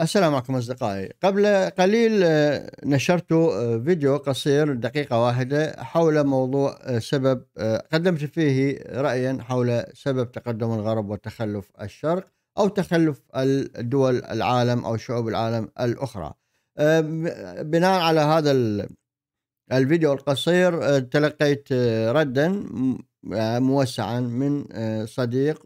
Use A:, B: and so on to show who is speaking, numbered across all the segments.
A: السلام عليكم أصدقائي قبل قليل آه، نشرت آه، فيديو قصير دقيقة واحدة حول موضوع آه، سبب قدمت فيه رأيا حول سبب تقدم الغرب وتخلف الشرق أو تخلف الدول العالم أو شعوب العالم الأخرى بناء على هذا الفيديو القصير تلقيت ردا موسعا من صديق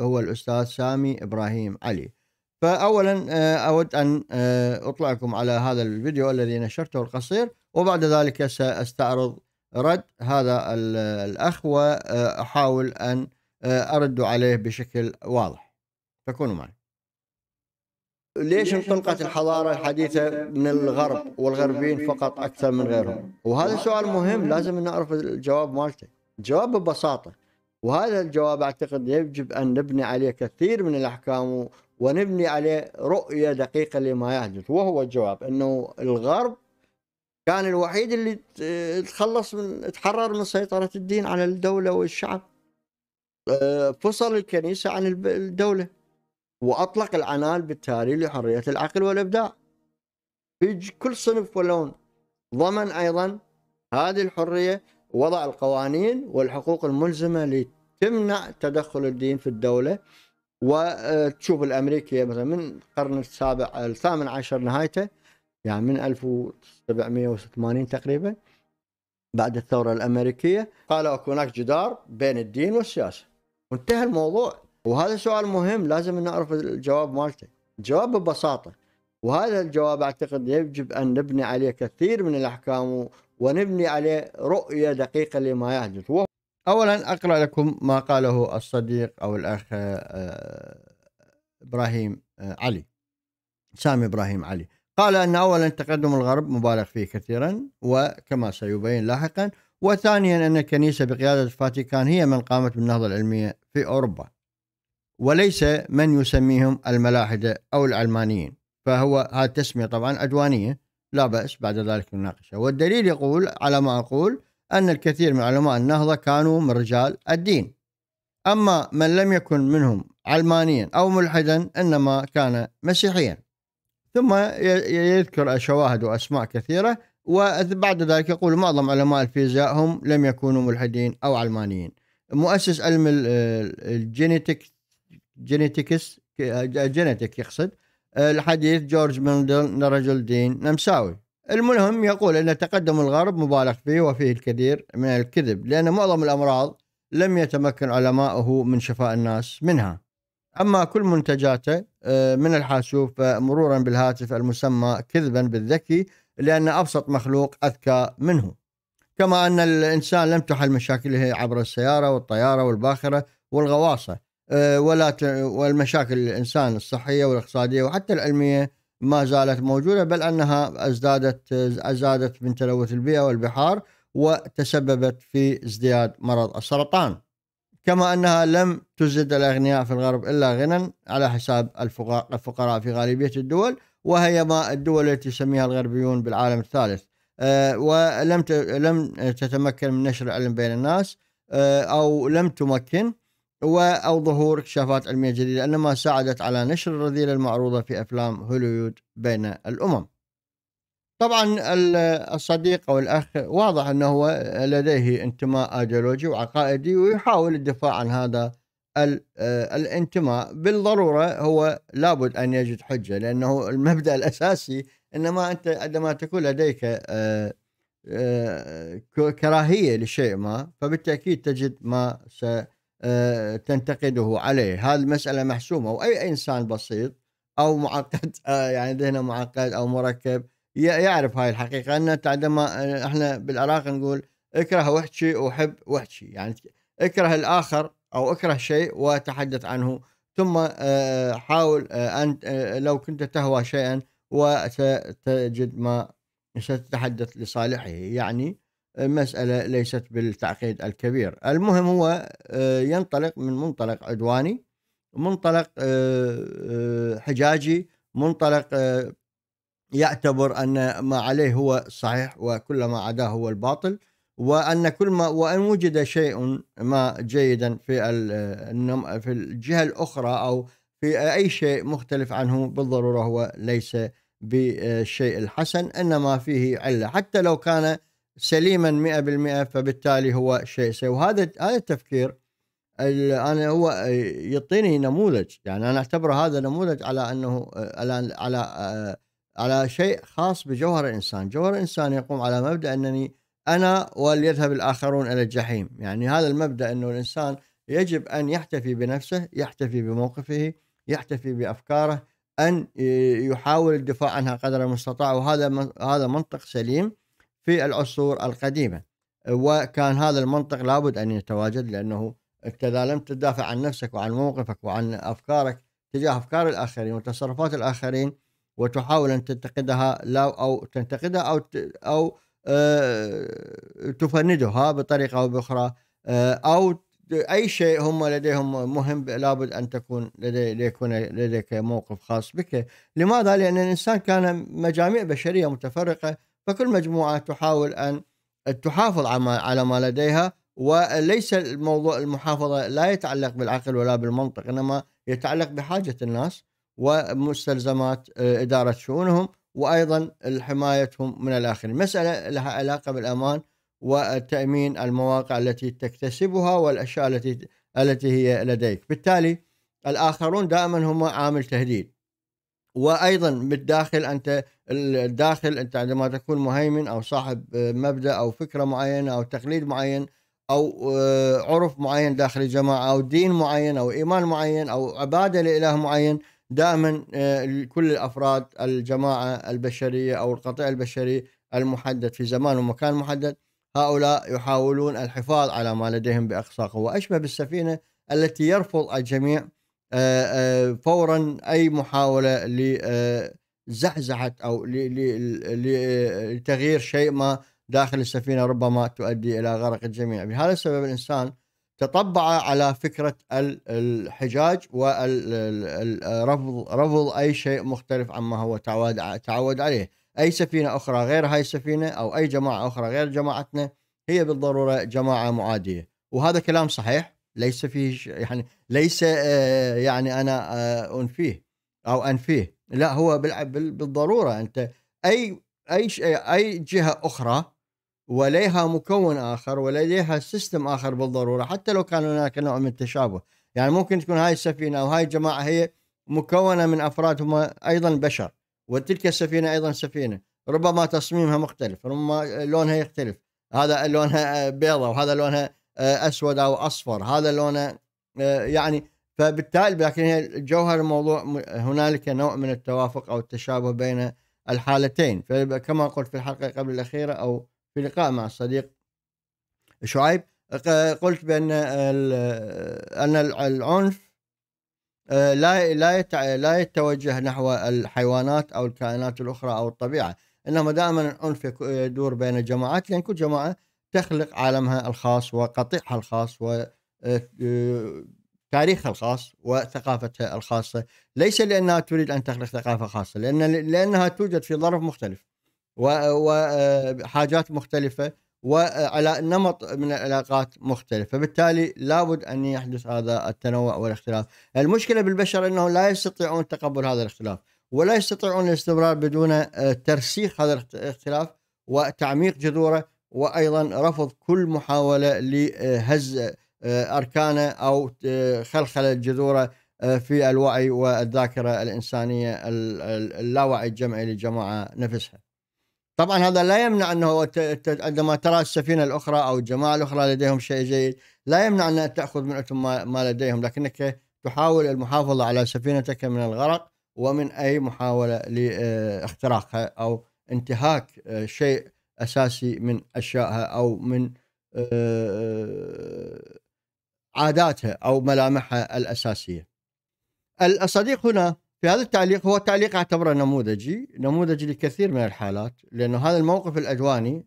A: هو الأستاذ سامي إبراهيم علي فأولا آه، أود أن آه، أطلعكم على هذا الفيديو الذي نشرته القصير وبعد ذلك سأستعرض رد هذا الأخ وأحاول أن آه، أرد عليه بشكل واضح فكونوا معي ليش انطلقت الحضارة الحديثة من الغرب والغربيين فقط أكثر من غيرهم وهذا سؤال مهم لازم نعرف الجواب مالته الجواب ببساطة وهذا الجواب أعتقد يجب أن نبني عليه كثير من الأحكام ونبني عليه رؤية دقيقة لما يحدث وهو الجواب أنه الغرب كان الوحيد اللي تخلص من تحرر من سيطرة الدين على الدولة والشعب آه، فصل الكنيسة عن الدولة وأطلق العنان بالتالي لحرية العقل والإبداع في كل صنف ولون ضمن أيضا هذه الحرية وضع القوانين والحقوق الملزمة لتمنع تدخل الدين في الدولة وتشوف الامريكي مثلا من القرن السابع الثامن عشر نهايته يعني من 1780 تقريبا بعد الثوره الامريكيه قالوا اكو هناك جدار بين الدين والسياسه وانتهى الموضوع وهذا سؤال مهم لازم نعرف الجواب مالته الجواب ببساطه وهذا الجواب اعتقد يجب ان نبني عليه كثير من الاحكام ونبني عليه رؤيه دقيقه لما يحدث أولا أقرأ لكم ما قاله الصديق أو الأخ آه، إبراهيم آه، علي سامي إبراهيم علي قال أن أولا تقدم الغرب مبالغ فيه كثيرا وكما سيبين لاحقا وثانيا أن الكنيسة بقيادة الفاتيكان هي من قامت بالنهضة العلمية في أوروبا وليس من يسميهم الملاحدة أو العلمانيين فهو هذه التسمية طبعا عدوانية لا بأس بعد ذلك نناقشها والدليل يقول على ما أقول أن الكثير من علماء النهضة كانوا من رجال الدين أما من لم يكن منهم علمانيا أو ملحدا إنما كان مسيحيا ثم يذكر شواهد وأسماء كثيرة وبعد ذلك يقول معظم علماء الفيزياء هم لم يكونوا ملحدين أو علمانيين مؤسس علم الجينيتيك جينيتيك يقصد الحديث جورج مندل رجل دين نمساوي المهم يقول أن تقدم الغرب مبالغ فيه وفيه الكثير من الكذب لأن معظم الأمراض لم يتمكن علماؤه من شفاء الناس منها أما كل منتجاته آه، من الحاسوب مرورا بالهاتف المسمى كذبا بالذكي لأن أبسط مخلوق أذكى منه كما أن الإنسان لم تحل مشاكله عبر السيارة والطيارة والباخرة والغواصة آه، ولا والمشاكل الإنسان الصحية والاقتصادية وحتى العلمية ما زالت موجودة بل أنها ازدادت ازدادت من تلوث البيئة والبحار وتسببت في ازدياد مرض السرطان كما أنها لم تزد الأغنياء في الغرب إلا غنى على حساب الفقراء في غالبية الدول وهي ما الدول التي يسميها الغربيون بالعالم الثالث آه، ولم لم تتمكن من نشر العلم بين الناس آه، او لم تمكن أو ظهور اكتشافات علمية جديدة إنما ساعدت على نشر الرذيلة المعروضة في أفلام هوليوود بين الأمم طبعا الصديق أو الأخ واضح أنه هو لديه انتماء أيديولوجي وعقائدي ويحاول الدفاع عن هذا الانتماء بالضرورة هو لابد أن يجد حجة لأنه المبدأ الأساسي إنما أنت عندما تكون لديك آه، آه، كراهية لشيء ما فبالتأكيد تجد ما سيحدث آه، تنتقده عليه هذه المسألة محسومة وأي إنسان بسيط أو معقد آه، يعني ذهنه معقد أو مركب يعرف هاي الحقيقة أن عندما آه، إحنا بالعراق نقول اكره وحشي وحب وحشي يعني اكره الآخر أو اكره شيء وتحدث عنه ثم حاول أن لو كنت تهوى شيئا وستجد ما ستتحدث لصالحه يعني مسألة ليست بالتعقيد الكبير المهم هو آه، ينطلق من منطلق عدواني منطلق آه، آه، حجاجي منطلق يعتبر أن ما عليه هو صحيح وكل ما عداه هو الباطل وأن كل ما وإن وجد شيء ما جيدا في في الجهة الأخرى أو في أي شيء مختلف عنه بالضرورة هو ليس بالشيء الحسن إنما فيه علة حتى لو كان سليما 100% فبالتالي هو شيء سيء وهذا هذا التفكير انا هو يعطيني نموذج يعني انا اعتبره هذا نموذج على انه على على على شيء خاص بجوهر الانسان، جوهر الانسان يقوم على مبدا انني انا وليذهب الاخرون الى الجحيم، يعني هذا المبدا انه الانسان يجب ان يحتفي بنفسه، يحتفي بموقفه، يحتفي بافكاره، ان يحاول الدفاع عنها قدر المستطاع وهذا هذا منطق سليم في العصور القديمة وكان هذا المنطق لابد أن يتواجد لأنه أنت إذا لم تدافع عن نفسك وعن موقفك وعن أفكارك تجاه أفكار الآخرين وتصرفات الآخرين وتحاول أن تنتقدها لا أو تنتقدها أو أو آه، تفندها بطريقة أو بأخرى آه، أو أي شيء هم لديهم مهم لابد أن تكون لدي ليكون لديك موقف خاص بك لماذا؟ لأن الإنسان كان مجاميع بشرية متفرقة فكل مجموعة تحاول أن تحافظ على ما لديها وليس الموضوع المحافظة لا يتعلق بالعقل ولا بالمنطق إنما يتعلق بحاجة الناس ومستلزمات آه، إدارة شؤونهم وأيضا حمايتهم من الآخرين مسألة لها علاقة بالأمان وتأمين المواقع التي تكتسبها والأشياء التي التي هي لديك بالتالي الآخرون دائما هم عامل تهديد وايضا بالداخل انت الداخل انت عندما تكون مهيمن او صاحب آه، مبدا او فكره معينه او تقليد معين او آه، عرف معين داخل الجماعه او دين معين او ايمان معين او عباده لاله معين دائما آه، كل الافراد الجماعه البشريه او القطيع البشري المحدد في زمان ومكان محدد هؤلاء يحاولون الحفاظ على ما لديهم باقصى قوه اشبه بالسفينه التي يرفض الجميع فورا اي محاوله لزحزحه او لتغيير شيء ما داخل السفينه ربما تؤدي الى غرق الجميع، لهذا السبب الانسان تطبع على فكره الحجاج والرفض رفض اي شيء مختلف عما هو تعود تعود عليه، اي سفينه اخرى غير هاي السفينه او اي جماعه اخرى غير جماعتنا هي بالضروره جماعه معاديه، وهذا كلام صحيح ليس فيه يعني ليس آه، يعني انا آه، انفيه او انفيه لا هو بالضروره انت اي اي اي جهه اخرى وليها مكون اخر ولديها سيستم اخر بالضروره حتى لو كان هناك نوع من التشابه يعني ممكن تكون هاي السفينه او هاي الجماعه هي مكونه من افراد هم ايضا بشر وتلك السفينه ايضا سفينه ربما تصميمها مختلف ربما لونها يختلف هذا لونها آه، بيضة وهذا لونها آه، اسود او اصفر هذا لونه آه، يعني فبالتالي لكن هي جوهر الموضوع هنالك نوع من التوافق او التشابه بين الحالتين فكما قلت في الحلقه قبل الاخيره او في لقاء مع الصديق شعيب قلت بان ان العنف آه، لا لا لا يتوجه نحو الحيوانات او الكائنات الاخرى او الطبيعه انما دائما العنف يدور بين الجماعات لان كل جماعه تخلق عالمها الخاص وقطيعها الخاص وتاريخها آه، آه، الخاص وثقافتها الخاصة ليس لأنها تريد أن تخلق ثقافة خاصة لأن لأنها توجد في ظرف مختلف وحاجات آه، مختلفة وعلى نمط من العلاقات مختلفة فبالتالي لابد أن يحدث هذا التنوع والاختلاف المشكلة بالبشر أنهم لا يستطيعون تقبل هذا الاختلاف ولا يستطيعون الاستمرار بدون ترسيخ هذا الاختلاف وتعميق جذوره وايضا رفض كل محاوله لهز آه، اركانه او آه، خلخله جذوره آه، في الوعي والذاكره الانسانيه اللاوعي الجمعي للجماعه نفسها. طبعا هذا لا يمنع انه عندما ترى السفينه الاخرى او الجماعه الاخرى لديهم شيء جيد لا يمنع ان تاخذ من ما لديهم لكنك تحاول المحافظه على سفينتك من الغرق ومن اي محاوله لاختراقها او انتهاك شيء اساسي من اشيائها او من آه، آه، عاداتها او ملامحها الاساسيه. الصديق هنا في هذا التعليق هو تعليق اعتبره نموذجي، نموذجي لكثير من الحالات لانه هذا الموقف الادواني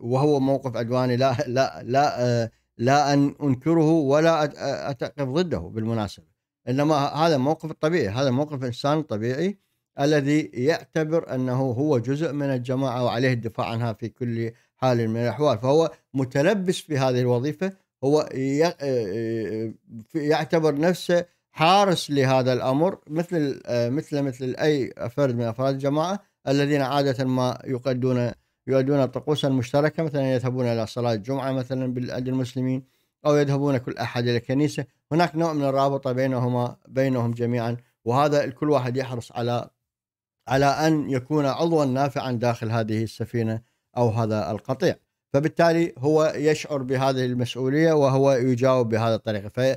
A: وهو موقف ادواني لا لا لا آه، لا ان انكره ولا اتقف ضده بالمناسبه، انما هذا موقف طبيعي، هذا موقف انسان طبيعي الذي يعتبر انه هو جزء من الجماعه وعليه الدفاع عنها في كل حال من الاحوال فهو متلبس في هذه الوظيفه هو آه، آه، آه، يعتبر نفسه حارس لهذا الامر مثل مثل مثل اي فرد من افراد الجماعه الذين عاده ما يقدون يؤدون طقوسا مشتركه مثلا يذهبون الى صلاه الجمعه مثلا بلاد المسلمين او يذهبون كل احد الى الكنيسه هناك نوع من الرابطه بينهما بينهم جميعا وهذا الكل واحد يحرص على على أن يكون عضوا نافعا داخل هذه السفينة أو هذا القطيع فبالتالي هو يشعر بهذه المسؤولية وهو يجاوب بهذه الطريقة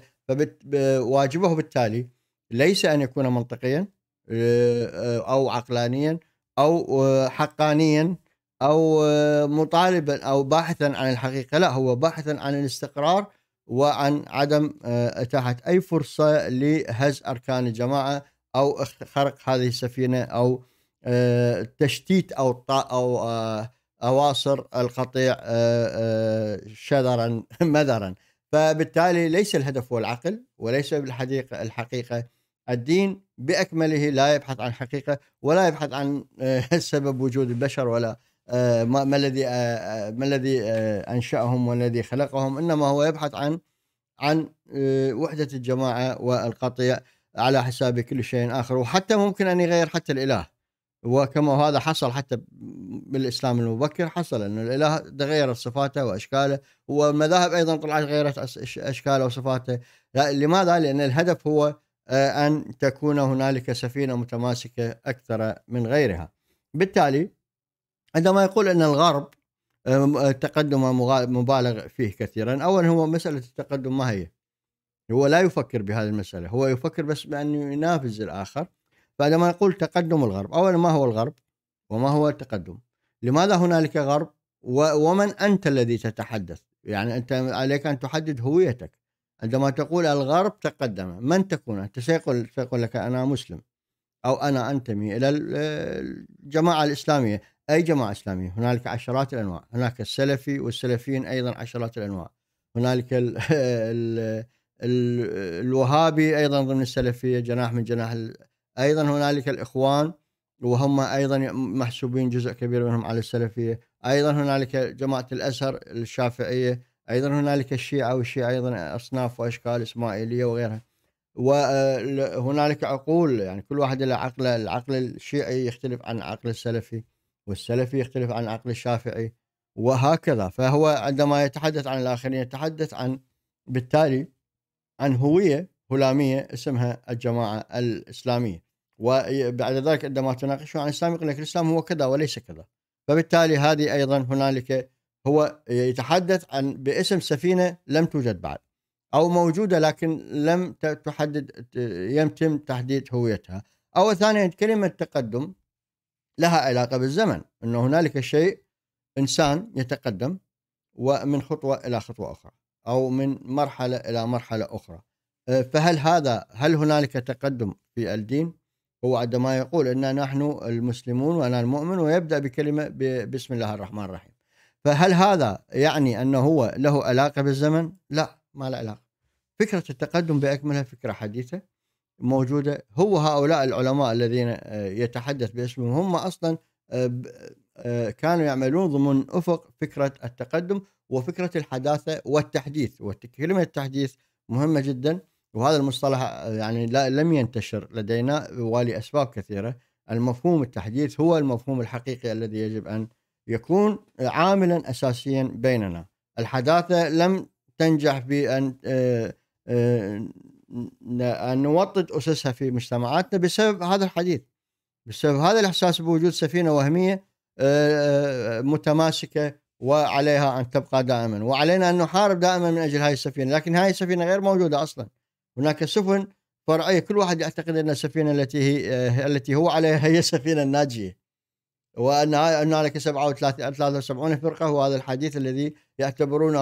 A: فواجبه بالتالي ليس أن يكون منطقيا آه، أو عقلانيا أو آه، حقانيا أو آه، مطالبا أو باحثا عن الحقيقة لا هو باحثا عن الاستقرار وعن عدم إتاحة أي فرصة لهز أركان الجماعة او خرق هذه السفينه او آه، تشتيت او او آه، اواصر القطيع آه، شذرا مذرا فبالتالي ليس الهدف هو العقل وليس بالحقيقه الحقيقه الدين باكمله لا يبحث عن حقيقه ولا يبحث عن سبب وجود البشر ولا ما الذي ما الذي انشاهم والذي خلقهم انما هو يبحث عن عن وحده الجماعه والقطيع على حسابي كل شيء اخر وحتى ممكن ان يغير حتى الاله وكما هذا حصل حتى بالاسلام المبكر حصل ان الاله تغيرت صفاته واشكاله والمذاهب ايضا طلعت غيرت اشكاله وصفاته لماذا؟ لان الهدف هو آه، ان تكون هنالك سفينه متماسكه اكثر من غيرها. بالتالي عندما يقول ان الغرب آه، تقدم مبالغ فيه كثيرا، اولا هو مساله التقدم ما هي؟ هو لا يفكر بهذه المسألة هو يفكر بس بأن ينافس الآخر فعندما نقول تقدم الغرب أولا ما هو الغرب وما هو التقدم لماذا هنالك غرب ومن أنت الذي تتحدث يعني أنت عليك أن تحدد هويتك عندما تقول الغرب تقدم من تكون أنت سيقول, سيقول لك أنا مسلم أو أنا أنتمي إلى الجماعة الإسلامية أي جماعة إسلامية هنالك عشرات الأنواع هناك السلفي والسلفيين أيضا عشرات الأنواع هنالك ال ال الوهابي ايضا ضمن السلفيه جناح من جناح ايضا هنالك الاخوان وهم ايضا محسوبين جزء كبير منهم على السلفيه، ايضا هنالك جماعه الازهر الشافعيه، ايضا هنالك الشيعه والشيعه ايضا اصناف واشكال اسماعيليه وغيرها. وهنالك عقول يعني كل واحد له عقله، العقل الشيعي يختلف عن العقل السلفي، والسلفي يختلف عن العقل الشافعي وهكذا، فهو عندما يتحدث عن الاخرين يتحدث عن بالتالي عن هويه هلاميه اسمها الجماعه الاسلاميه وبعد ذلك عندما تناقشوا عن الاسلام يقول لك الاسلام هو كذا وليس كذا فبالتالي هذه ايضا هنالك هو يتحدث عن باسم سفينه لم توجد بعد او موجوده لكن لم تحدد يتم تحديد هويتها او ثانيا كلمه تقدم لها علاقه بالزمن انه هنالك شيء انسان يتقدم ومن خطوه الى خطوه اخرى او من مرحله الى مرحله اخرى آه، فهل هذا هل هنالك تقدم في الدين هو عندما يقول ان نحن المسلمون وانا المؤمن ويبدا بكلمه بسم الله الرحمن الرحيم فهل هذا يعني انه هو له علاقه بالزمن لا ما له علاقه فكره التقدم باكملها فكره حديثه موجوده هو هؤلاء العلماء الذين آه، يتحدث باسمهم هم اصلا آه، كانوا يعملون ضمن افق فكره التقدم وفكره الحداثه والتحديث وكلمه التحديث مهمه جدا وهذا المصطلح يعني لا لم ينتشر لدينا ولاسباب كثيره المفهوم التحديث هو المفهوم الحقيقي الذي يجب ان يكون عاملا اساسيا بيننا الحداثه لم تنجح بان آه، آه، ان نوطد اسسها في مجتمعاتنا بسبب هذا الحديث بسبب هذا الاحساس بوجود سفينه وهميه آه، متماسكه وعليها ان تبقى دائما وعلينا ان نحارب دائما من اجل هذه السفينه لكن هذه السفينه غير موجوده اصلا هناك سفن فرعيه كل واحد يعتقد ان السفينه التي هي آه، التي هو عليها هي السفينه الناجيه وان هنالك 37 73 فرقه هو هذا الحديث الذي يعتبرونه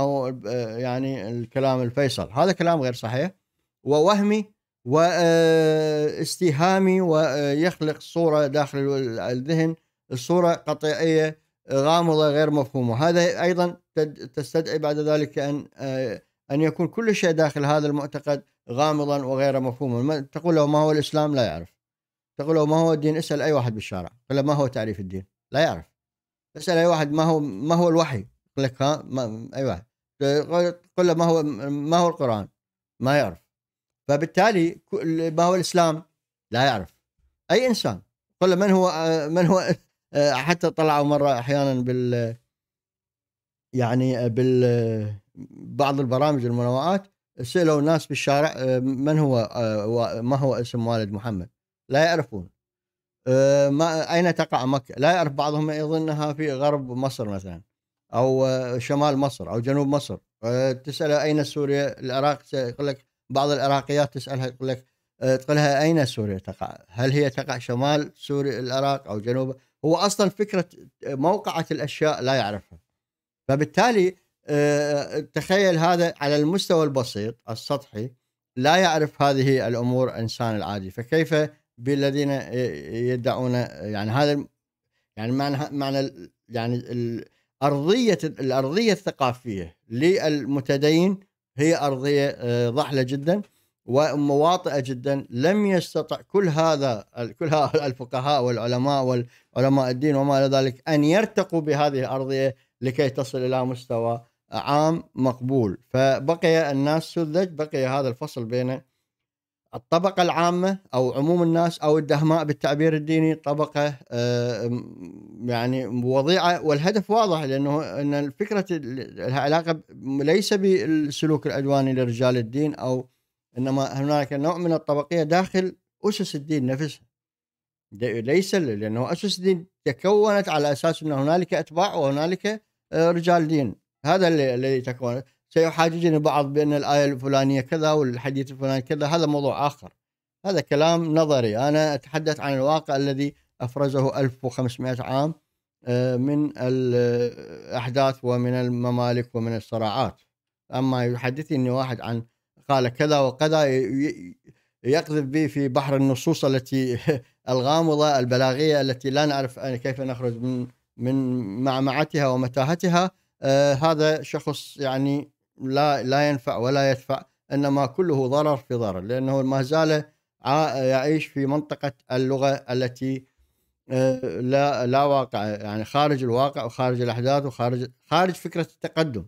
A: آه، يعني الكلام الفيصل هذا كلام غير صحيح ووهمي واستهامي آه، ويخلق صوره داخل الذهن الصوره قطيعيه غامضه غير مفهومه هذا ايضا تستدعي بعد ذلك ان آه، ان يكون كل شيء داخل هذا المعتقد غامضا وغير مفهوما تقول له ما هو الاسلام لا يعرف تقول له ما هو الدين اسال اي واحد بالشارع قل ما هو تعريف الدين لا يعرف اسال اي واحد ما هو ما هو الوحي يقول لك ها ما اي واحد قل له ما هو ما هو القران ما يعرف فبالتالي ما هو الاسلام لا يعرف اي انسان قل له من هو آه، من هو آه، حتى طلعوا مره احيانا بال يعني آه، بال بعض البرامج المنوعات سالوا الناس بالشارع آه، من هو ما هو اسم والد محمد لا يعرفون ما اين تقع مكه لا يعرف بعضهم يظنها في غرب مصر مثلا او شمال مصر او جنوب مصر تسال اين سوريا العراق يقول لك بعض العراقيات تسالها يقول لك تقول لها اين سوريا تقع؟ هل هي تقع شمال سوريا العراق او جنوب هو اصلا فكره آه، موقعه الاشياء لا يعرفها فبالتالي آه، تخيل هذا على المستوى البسيط السطحي لا يعرف هذه الامور الانسان العادي فكيف بالذين آه، يدعون يعني هذا يعني معنى معنى يعني الارضيه الارضيه الثقافيه للمتدين هي ارضيه ضحله جدا ومواطئه جدا لم يستطع كل هذا كل هؤلاء الفقهاء والعلماء والعلماء الدين وما الى ذلك ان يرتقوا بهذه الارضيه لكي تصل الى مستوى عام مقبول فبقي الناس سذج بقي هذا الفصل بين الطبقة العامة أو عموم الناس أو الدهماء بالتعبير الديني طبقة آه، يعني وضيعة والهدف واضح لأنه أن الفكرة العلاقة ليس بالسلوك العدواني لرجال الدين أو انما هناك نوع من الطبقيه داخل اسس الدين نفسها ليس لانه اسس الدين تكونت على اساس ان هنالك اتباع وهنالك آه، رجال دين هذا الذي تكون سيحاججني البعض بان الايه الفلانيه كذا والحديث الفلاني كذا هذا موضوع اخر هذا كلام نظري انا اتحدث عن الواقع الذي افرزه 1500 عام آه، من الاحداث ومن الممالك ومن الصراعات اما يحدثني واحد عن قال كذا وكذا يقذف بي في بحر النصوص التي الغامضة البلاغية التي لا نعرف كيف نخرج من من معمعتها ومتاهتها آه هذا شخص يعني لا لا ينفع ولا يدفع انما كله ضرر في ضرر لانه ما زال يعيش في منطقه اللغه التي آه، لا لا واقع يعني خارج الواقع وخارج الاحداث وخارج خارج فكره التقدم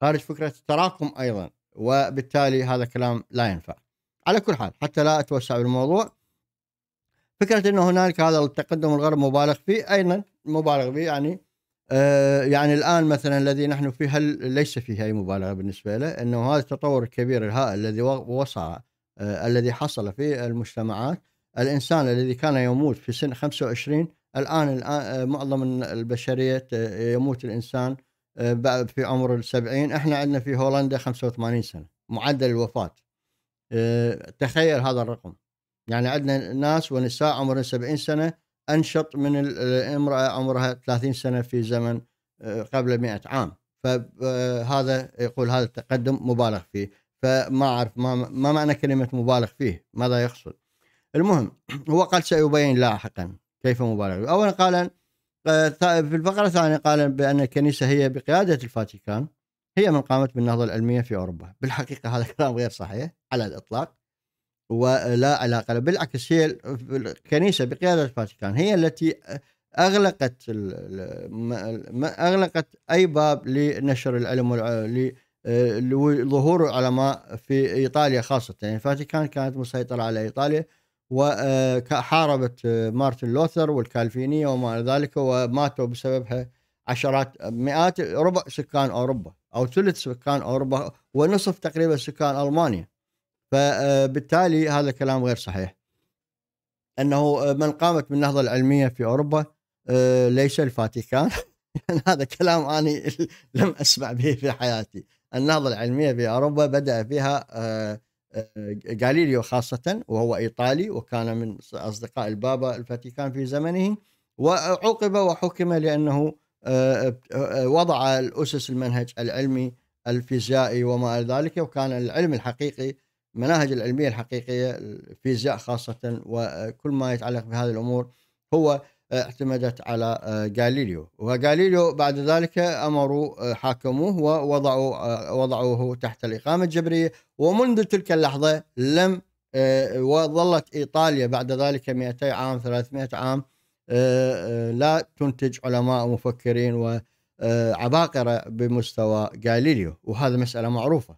A: خارج فكره التراكم ايضا وبالتالي هذا كلام لا ينفع على كل حال حتى لا أتوسع بالموضوع فكرة أنه هنالك هذا التقدم الغرب مبالغ فيه أيضا مبالغ فيه يعني آه، يعني الآن مثلا الذي نحن فيه هل ليس فيه أي مبالغة بالنسبة له أنه هذا التطور الكبير الهائل الذي وصع آه، الذي حصل في المجتمعات الإنسان الذي كان يموت في سن 25 الآن, الآن آه، معظم البشرية يموت الإنسان آه، في عمر السبعين احنا عندنا في هولندا 85 سنة معدل الوفاة آه، تخيل هذا الرقم يعني عندنا ناس ونساء عمرهم 70 سنة أنشط من الامرأة عمرها 30 سنة في زمن آه، قبل 100 عام فهذا يقول هذا التقدم مبالغ فيه فما أعرف ما, ما معنى كلمة مبالغ فيه ماذا يقصد المهم هو قد سيبين لاحقا كيف مبالغ أولا قال في الفقرة الثانية قال بأن الكنيسة هي بقيادة الفاتيكان هي من قامت بالنهضة العلمية في أوروبا بالحقيقة هذا كلام غير صحيح على الإطلاق ولا علاقة له بالعكس هي الكنيسة بقيادة الفاتيكان هي التي أغلقت أغلقت أي باب لنشر العلم آه، لظهور العلماء في إيطاليا خاصة يعني الفاتيكان كانت مسيطرة على إيطاليا وحاربت مارتن لوثر والكالفينية وما إلى ذلك وماتوا بسببها عشرات مئات ربع سكان أوروبا أو ثلث سكان أوروبا ونصف تقريبا سكان ألمانيا فبالتالي هذا كلام غير صحيح أنه من قامت بالنهضة العلمية في أوروبا ليس الفاتيكان يعني هذا كلام أنا لم أسمع به في حياتي النهضة العلمية في أوروبا بدأ فيها غاليليو خاصة وهو إيطالي وكان من أصدقاء البابا الفاتيكان في زمنه وعوقب وحكم لأنه آه، آه، آه، وضع الأسس المنهج العلمي الفيزيائي وما إلى ذلك وكان العلم الحقيقي المناهج العلمية الحقيقية الفيزياء خاصة وكل ما يتعلق بهذه الأمور هو اعتمدت على آه، غاليليو وغاليليو بعد ذلك امروا آه، حاكموه ووضعوا آه، وضعوه تحت الاقامه الجبريه ومنذ تلك اللحظه لم وظلت ايطاليا بعد ذلك 200 عام 300 عام لا تنتج علماء ومفكرين وعباقره بمستوى غاليليو وهذا مساله معروفه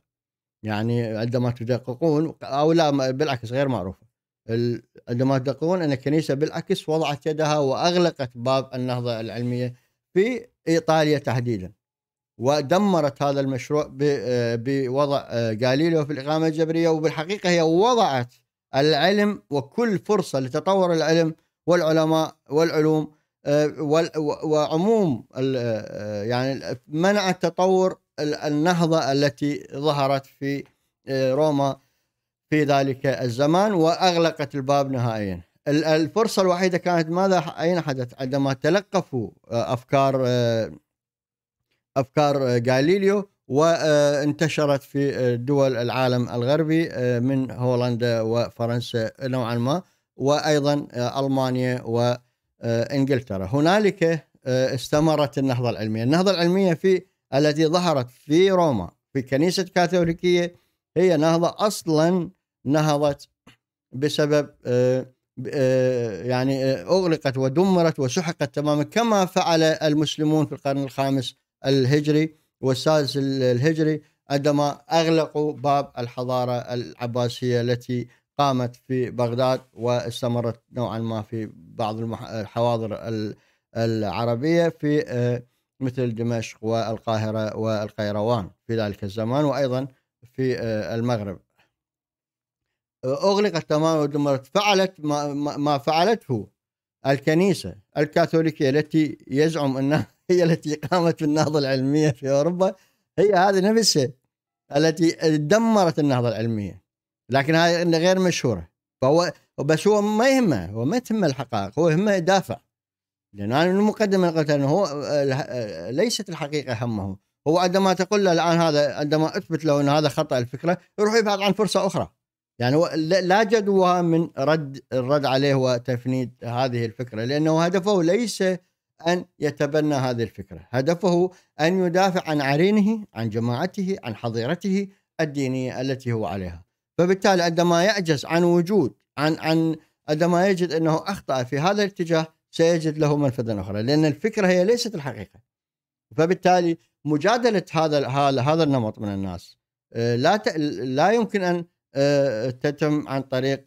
A: يعني عندما تدققون او لا بالعكس غير معروفه عندما تقولون ان الكنيسه بالعكس وضعت يدها واغلقت باب النهضه العلميه في ايطاليا تحديدا ودمرت هذا المشروع آه، بوضع جاليليو آه، في الاقامه الجبريه وبالحقيقه هي وضعت العلم وكل فرصه لتطور العلم والعلماء والعلوم آه، وعموم يعني منعت تطور النهضه التي ظهرت في روما في ذلك الزمان واغلقت الباب نهائيا. الفرصه الوحيده كانت ماذا اين حدث؟ عندما تلقفوا آه، افكار آه، افكار آه، غاليليو وانتشرت في دول العالم الغربي من هولندا وفرنسا نوعا ما وايضا المانيا وانجلترا. هنالك استمرت النهضه العلميه، النهضه العلميه في التي ظهرت في روما في كنيسه كاثوليكيه هي نهضه اصلا نهضت بسبب آه، آه، يعني آه، اغلقت ودمرت وسحقت تماما كما فعل المسلمون في القرن الخامس الهجري والسادس الهجري عندما اغلقوا باب الحضاره العباسيه التي قامت في بغداد واستمرت نوعا ما في بعض الحواضر العربيه في مثل دمشق والقاهره والقيروان في ذلك الزمان وايضا في المغرب أغلقت تماما ودمرت فعلت ما, ما فعلته الكنيسة الكاثوليكية التي يزعم أنها هي التي قامت بالنهضة العلمية في أوروبا هي هذه نفسها التي دمرت النهضة العلمية لكن هذه غير مشهورة فهو بس هو ما يهمه هو ما تهمه الحقائق هو يهمه دافع لأن أنا من المقدمة قلت أنه هو ليست الحقيقة همه هو عندما تقول له الآن هذا عندما أثبت له أن هذا خطأ الفكرة يروح يبحث عن فرصة أخرى يعني لا جدوى من رد الرد عليه وتفنيد هذه الفكره لانه هدفه ليس ان يتبنى هذه الفكره، هدفه ان يدافع عن عرينه، عن جماعته، عن حظيرته الدينيه التي هو عليها. فبالتالي عندما يعجز عن وجود عن عن عندما يجد انه اخطا في هذا الاتجاه سيجد له منفذا اخرى لان الفكره هي ليست الحقيقه. فبالتالي مجادله هذا هذا النمط من الناس آه، لا لا يمكن ان آه، تتم عن طريق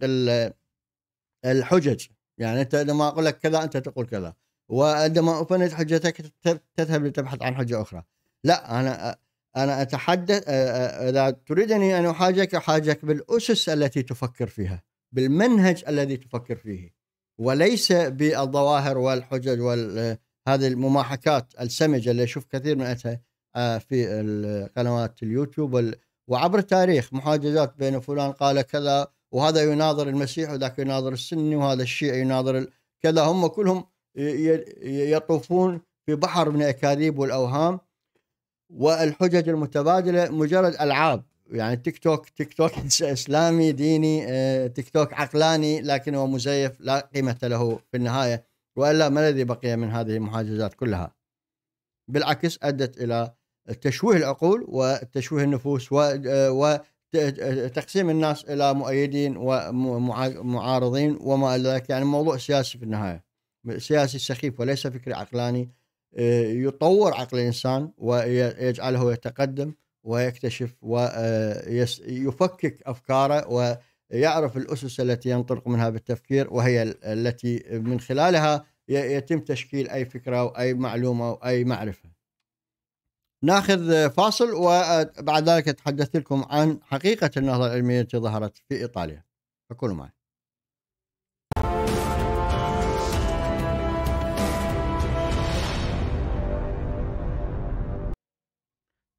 A: الحجج يعني انت لما اقول لك كذا انت تقول كذا وعندما افند حجتك تذهب لتبحث عن حجه اخرى لا انا انا اتحدث آه، آه، اذا تريدني ان احاجك احاجك بالاسس التي تفكر فيها بالمنهج الذي تفكر فيه وليس بالظواهر والحجج وهذه المماحكات السمجه اللي اشوف كثير منها في قنوات اليوتيوب وعبر التاريخ محاجزات بين فلان قال كذا وهذا يناظر المسيح وذاك يناظر السني وهذا الشيعي يناظر كذا هم كلهم يطوفون في بحر من الاكاذيب والاوهام والحجج المتبادله مجرد العاب يعني تيك توك تيك توك اسلامي ديني آه، تيك توك عقلاني لكن هو مزيف لا قيمه له في النهايه والا ما الذي بقي من هذه المحاجزات كلها بالعكس ادت الى تشويه العقول وتشويه النفوس وتقسيم آه، آه، الناس الى مؤيدين ومعارضين وما الى ذلك يعني موضوع سياسي في النهايه سياسي سخيف وليس فكري عقلاني آه، يطور عقل الانسان ويجعله يتقدم ويكتشف ويفكك افكاره ويعرف الاسس التي ينطلق منها بالتفكير وهي التي من خلالها يتم تشكيل اي فكره واي معلومه واي معرفه. ناخذ فاصل وبعد ذلك اتحدث لكم عن حقيقه النهضه العلميه التي ظهرت في ايطاليا فكونوا معي.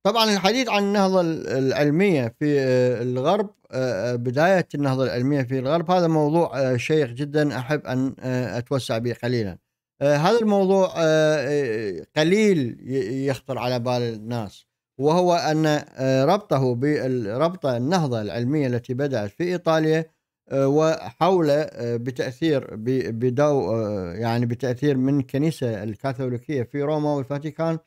A: طبعا الحديث عن النهضه العلميه في الغرب بدايه النهضه العلميه في الغرب هذا موضوع شيق جدا احب ان اتوسع به قليلا. آه، هذا الموضوع آه، آه، قليل يخطر على بال الناس وهو ان ربطه بربطه النهضه العلميه التي بدات في ايطاليا وحول بتاثير بدو يعني بتاثير من الكنيسه الكاثوليكيه في روما والفاتيكان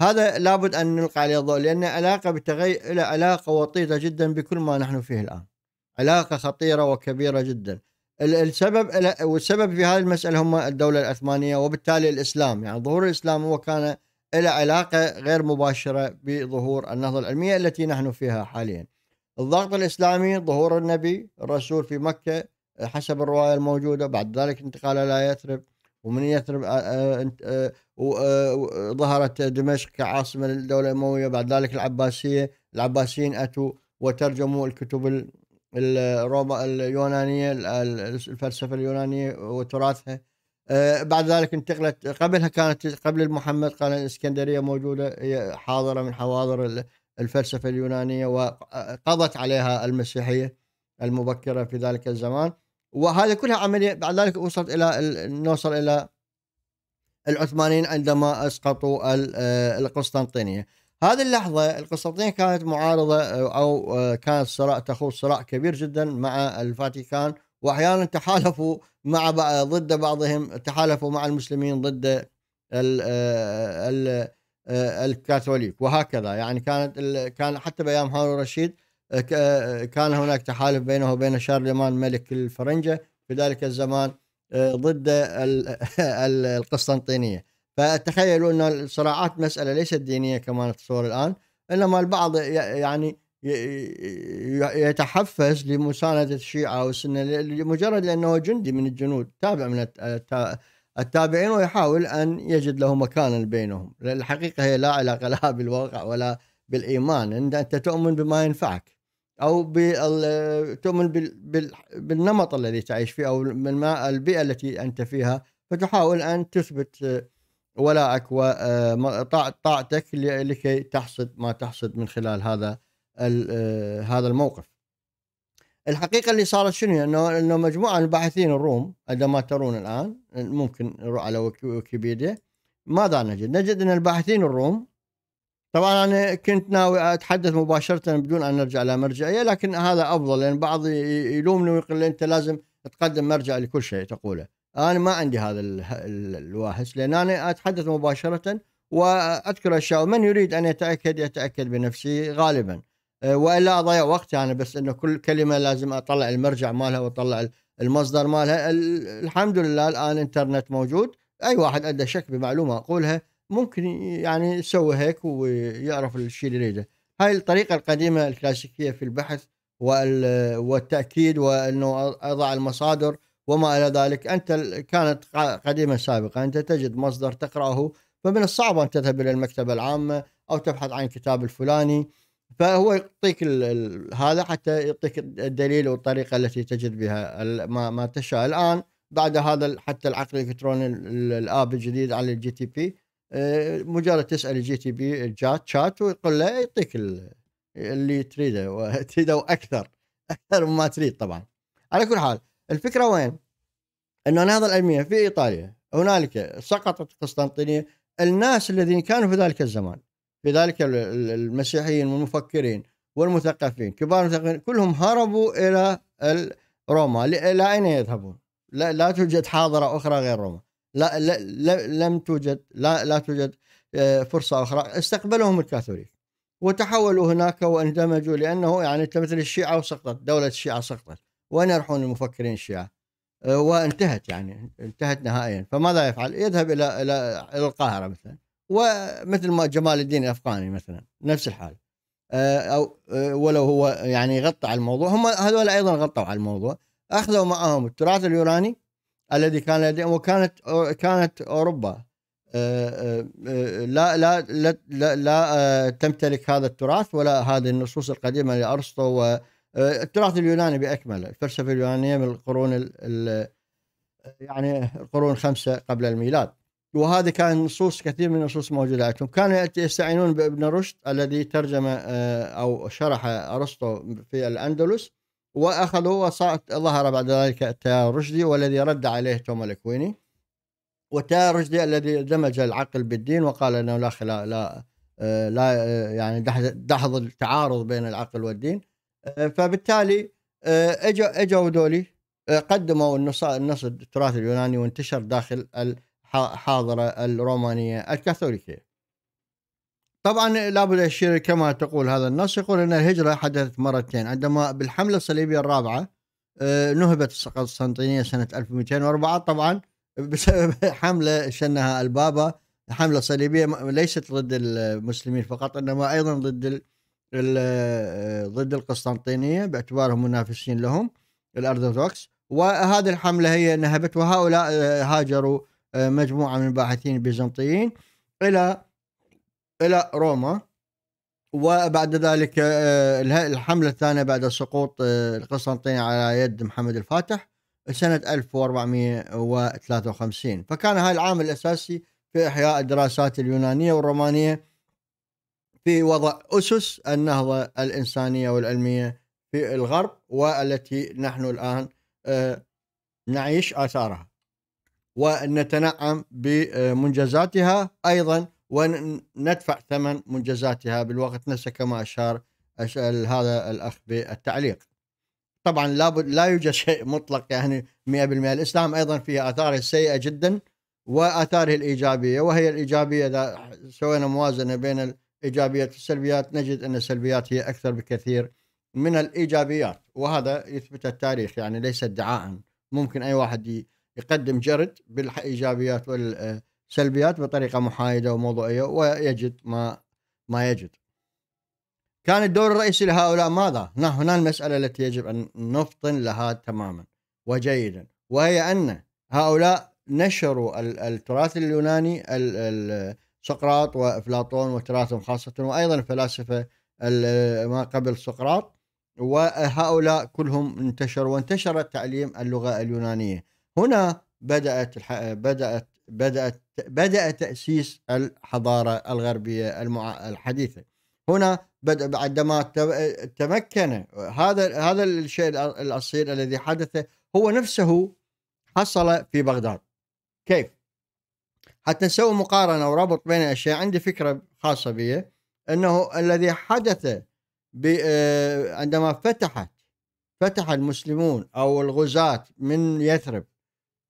A: هذا لابد ان نلقى عليه الضوء لان علاقه بتغي... علاقه وطيده جدا بكل ما نحن فيه الان علاقه خطيره وكبيره جدا السبب والسبب في هذه المساله هم الدوله العثمانيه وبالتالي الاسلام يعني ظهور الاسلام هو كان له علاقه غير مباشره بظهور النهضه العلميه التي نحن فيها حاليا. الضغط الاسلامي ظهور النبي الرسول في مكه حسب الروايه الموجوده بعد ذلك انتقال الى يثرب ومن يثرب آه، آه، آه، ظهرت دمشق كعاصمه للدوله الامويه بعد ذلك العباسيه العباسيين اتوا وترجموا الكتب الروما اليونانيه الفلسفه اليونانيه وتراثها آه، بعد ذلك انتقلت قبلها كانت قبل محمد كان الاسكندريه موجوده هي حاضره من حواضر الفلسفه اليونانيه وقضت عليها المسيحيه المبكره في ذلك الزمان وهذه كلها عمليه بعد ذلك وصلت الى نوصل الى العثمانيين عندما اسقطوا آه، القسطنطينيه هذه اللحظة القسطنطينية كانت معارضة أو كانت صراع تخوض صراع كبير جدا مع الفاتيكان وأحيانا تحالفوا مع ضد بعضهم تحالفوا مع المسلمين ضد الكاثوليك وهكذا يعني كانت كان حتى بأيام هارون الرشيد كان هناك تحالف بينه وبين شارلمان ملك الفرنجة في ذلك الزمان ضد القسطنطينية فتخيلوا ان الصراعات مساله ليست دينيه كما نتصور الان انما البعض يعني يتحفز لمساندة الشيعة أو السنة لمجرد لأنه جندي من الجنود تابع من التابعين ويحاول أن يجد له مكانا بينهم الحقيقة هي لا علاقة لها بالواقع ولا بالإيمان أنت تؤمن بما ينفعك أو تؤمن بالنمط الذي تعيش فيه أو من البيئة التي أنت فيها فتحاول أن تثبت ولائك وطاعتك آه، طاعتك لكي تحصد ما تحصد من خلال هذا آه، هذا الموقف. الحقيقه اللي صارت شنو؟ انه انه مجموعه من الباحثين الروم عندما ترون الان ممكن نروح على ويكيبيديا ماذا نجد؟ نجد ان الباحثين الروم طبعا انا كنت ناوي اتحدث مباشره بدون ان نرجع الى مرجعيه لكن هذا افضل لان بعض يلومني ويقول انت لازم تقدم مرجع لكل شيء تقوله. انا ما عندي هذا الواهس لان انا اتحدث مباشره واذكر اشياء ومن يريد ان يتاكد يتاكد بنفسه غالبا أه، والا اضيع وقتي يعني انا بس انه كل كلمه لازم اطلع المرجع مالها واطلع المصدر مالها الحمد لله الان انترنت موجود اي واحد عنده شك بمعلومه اقولها ممكن يعني يسوي هيك ويعرف الشيء اللي يريده هاي الطريقه القديمه الكلاسيكيه في البحث والتاكيد وانه اضع المصادر وما الى ذلك انت كانت قديما سابقا انت تجد مصدر تقراه فمن الصعب ان تذهب الى المكتبه العامه او تبحث عن الكتاب الفلاني فهو يعطيك هذا حتى يعطيك الدليل والطريقه التي تجد بها ما, ما تشاء الان بعد هذا حتى العقل الالكتروني الاب الجديد على الجي تي بي آه، مجرد تسال الجي تي بي الجات شات ويقول له يعطيك اللي تريده تريده واكثر اكثر مما تريد طبعا على كل حال الفكره وين؟ انه النهضه العلميه في ايطاليا هنالك سقطت القسطنطينيه الناس الذين كانوا في ذلك الزمان في ذلك المسيحيين والمفكرين والمثقفين كبار المثقفين كلهم هربوا الى روما الى اين يذهبون؟ لا, لا توجد حاضره اخرى غير روما لا, لا لم توجد لا لا توجد آه، فرصه اخرى استقبلهم الكاثوليك وتحولوا هناك واندمجوا لانه يعني مثل الشيعه وسقطت دوله الشيعه سقطت وين يروحون المفكرين الشيعة آه، وانتهت يعني انتهت نهائيا فماذا يفعل؟ يذهب الى الى الى القاهره مثلا ومثل ما جمال الدين الافغاني مثلا نفس الحال آه، او آه، ولو هو يعني غطى على الموضوع هم هذول ايضا غطوا على الموضوع اخذوا معهم التراث اليوناني الذي كان لديهم وكانت كانت اوروبا لا لا لا, لا, لا تمتلك هذا التراث ولا هذه النصوص القديمه لارسطو التراث اليوناني باكمله الفلسفه اليونانيه من القرون ال يعني القرون خمسه قبل الميلاد وهذا كان نصوص كثير من النصوص موجوده عندهم كانوا يستعينون بابن رشد الذي ترجم آه، او شرح ارسطو في الاندلس واخذوا ظهر بعد ذلك التيار الرشدي والذي رد عليه توما الكويني والتيار الرشدي الذي دمج العقل بالدين وقال انه لا خلا لا آه، لا آه، يعني دحض التعارض بين العقل والدين آه، فبالتالي آه، اجوا اجوا دولي آه، قدموا النص النص التراث اليوناني وانتشر داخل الحاضره الرومانيه الكاثوليكيه. طبعا لابد اشير كما تقول هذا النص يقول ان الهجره حدثت مرتين عندما بالحمله الصليبيه الرابعه نهبت القسطنطينيه سنه 1204 طبعا بسبب حمله شنها البابا حمله صليبيه ليست ضد المسلمين فقط انما ايضا ضد آه، ضد القسطنطينيه باعتبارهم منافسين لهم الارثوذكس وهذه الحمله هي نهبت وهؤلاء آه، هاجروا آه، مجموعه من الباحثين البيزنطيين الى الى روما وبعد ذلك الحمله الثانيه بعد سقوط القسطنطين على يد محمد الفاتح سنه 1453 فكان هذا العامل الاساسي في احياء الدراسات اليونانيه والرومانيه في وضع أسس النهضة الإنسانية والعلمية في الغرب والتي نحن الآن آه، نعيش آثارها ونتنعم بمنجزاتها أيضا وندفع ثمن منجزاتها بالوقت نفسه كما أشار هذا الأخ بالتعليق طبعا لابد لا يوجد شيء مطلق يعني 100% الإسلام أيضا فيه آثاره السيئة جدا وآثاره الإيجابية وهي الإيجابية إذا سوينا موازنة بين ايجابيات والسلبيات السلبيات نجد ان السلبيات هي اكثر بكثير من الايجابيات وهذا يثبت التاريخ يعني ليس ادعاء ممكن اي واحد يقدم جرد بالايجابيات والسلبيات بطريقه محايده وموضوعيه ويجد ما ما يجد. كان الدور الرئيسي لهؤلاء ماذا؟ هنا المساله التي يجب ان نفطن لها تماما وجيدا وهي ان هؤلاء نشروا التراث اليوناني سقراط وأفلاطون وتراثهم خاصة وأيضا الفلاسفة ما قبل سقراط وهؤلاء كلهم انتشروا وانتشر تعليم اللغة اليونانية هنا بدأت الح... بدأت بدأت بدأ تأسيس الحضارة الغربية المع... الحديثة هنا بدأ بعدما تمكن هذا هذا الشيء الأصيل الذي حدث هو نفسه حصل في بغداد كيف حتى نسوي مقارنه وربط بين الاشياء عندي فكره خاصه بي انه الذي حدث آه، عندما فتحت فتح المسلمون او الغزاة من يثرب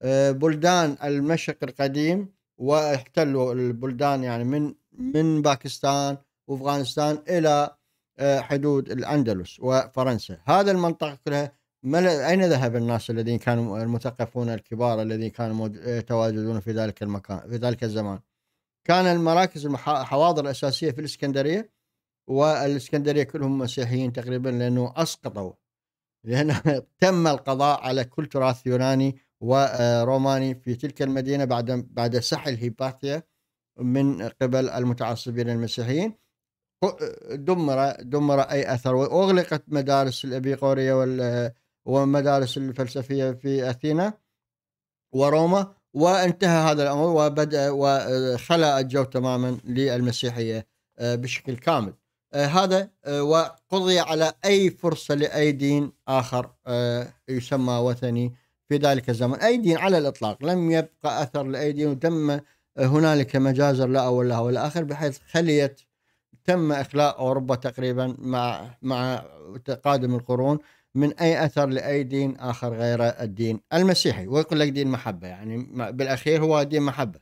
A: آه، بلدان المشرق القديم واحتلوا البلدان يعني من من باكستان وافغانستان الى آه، حدود الاندلس وفرنسا هذا المنطقه كلها ل... أين ذهب الناس الذين كانوا المثقفون الكبار الذين كانوا مود... يتواجدون إيه، في ذلك المكان في ذلك الزمان كان المراكز الحواضر الأساسية في الإسكندرية والإسكندرية كلهم مسيحيين تقريبا لأنه أسقطوا لأن تم القضاء على كل تراث يوناني وروماني آه، في تلك المدينة بعد بعد سحل هيباتيا من قبل المتعصبين المسيحيين دمر دمر أي أثر وأغلقت مدارس الأبيقورية وال ومدارس الفلسفية في أثينا وروما وانتهى هذا الأمر وبدأ وخلى الجو تماما للمسيحية آه، بشكل كامل آه، هذا آه، وقضي على أي فرصة لأي دين آخر يسمى وثني في ذلك الزمن أي دين على الإطلاق لم يبقى أثر لأي دين وتم هنالك مجازر لا أول لها ولا آخر بحيث خليت تم إخلاء أوروبا تقريبا مع مع تقادم القرون من أي أثر لأي دين آخر غير الدين المسيحي ويقول لك دين محبة يعني بالأخير هو دين محبة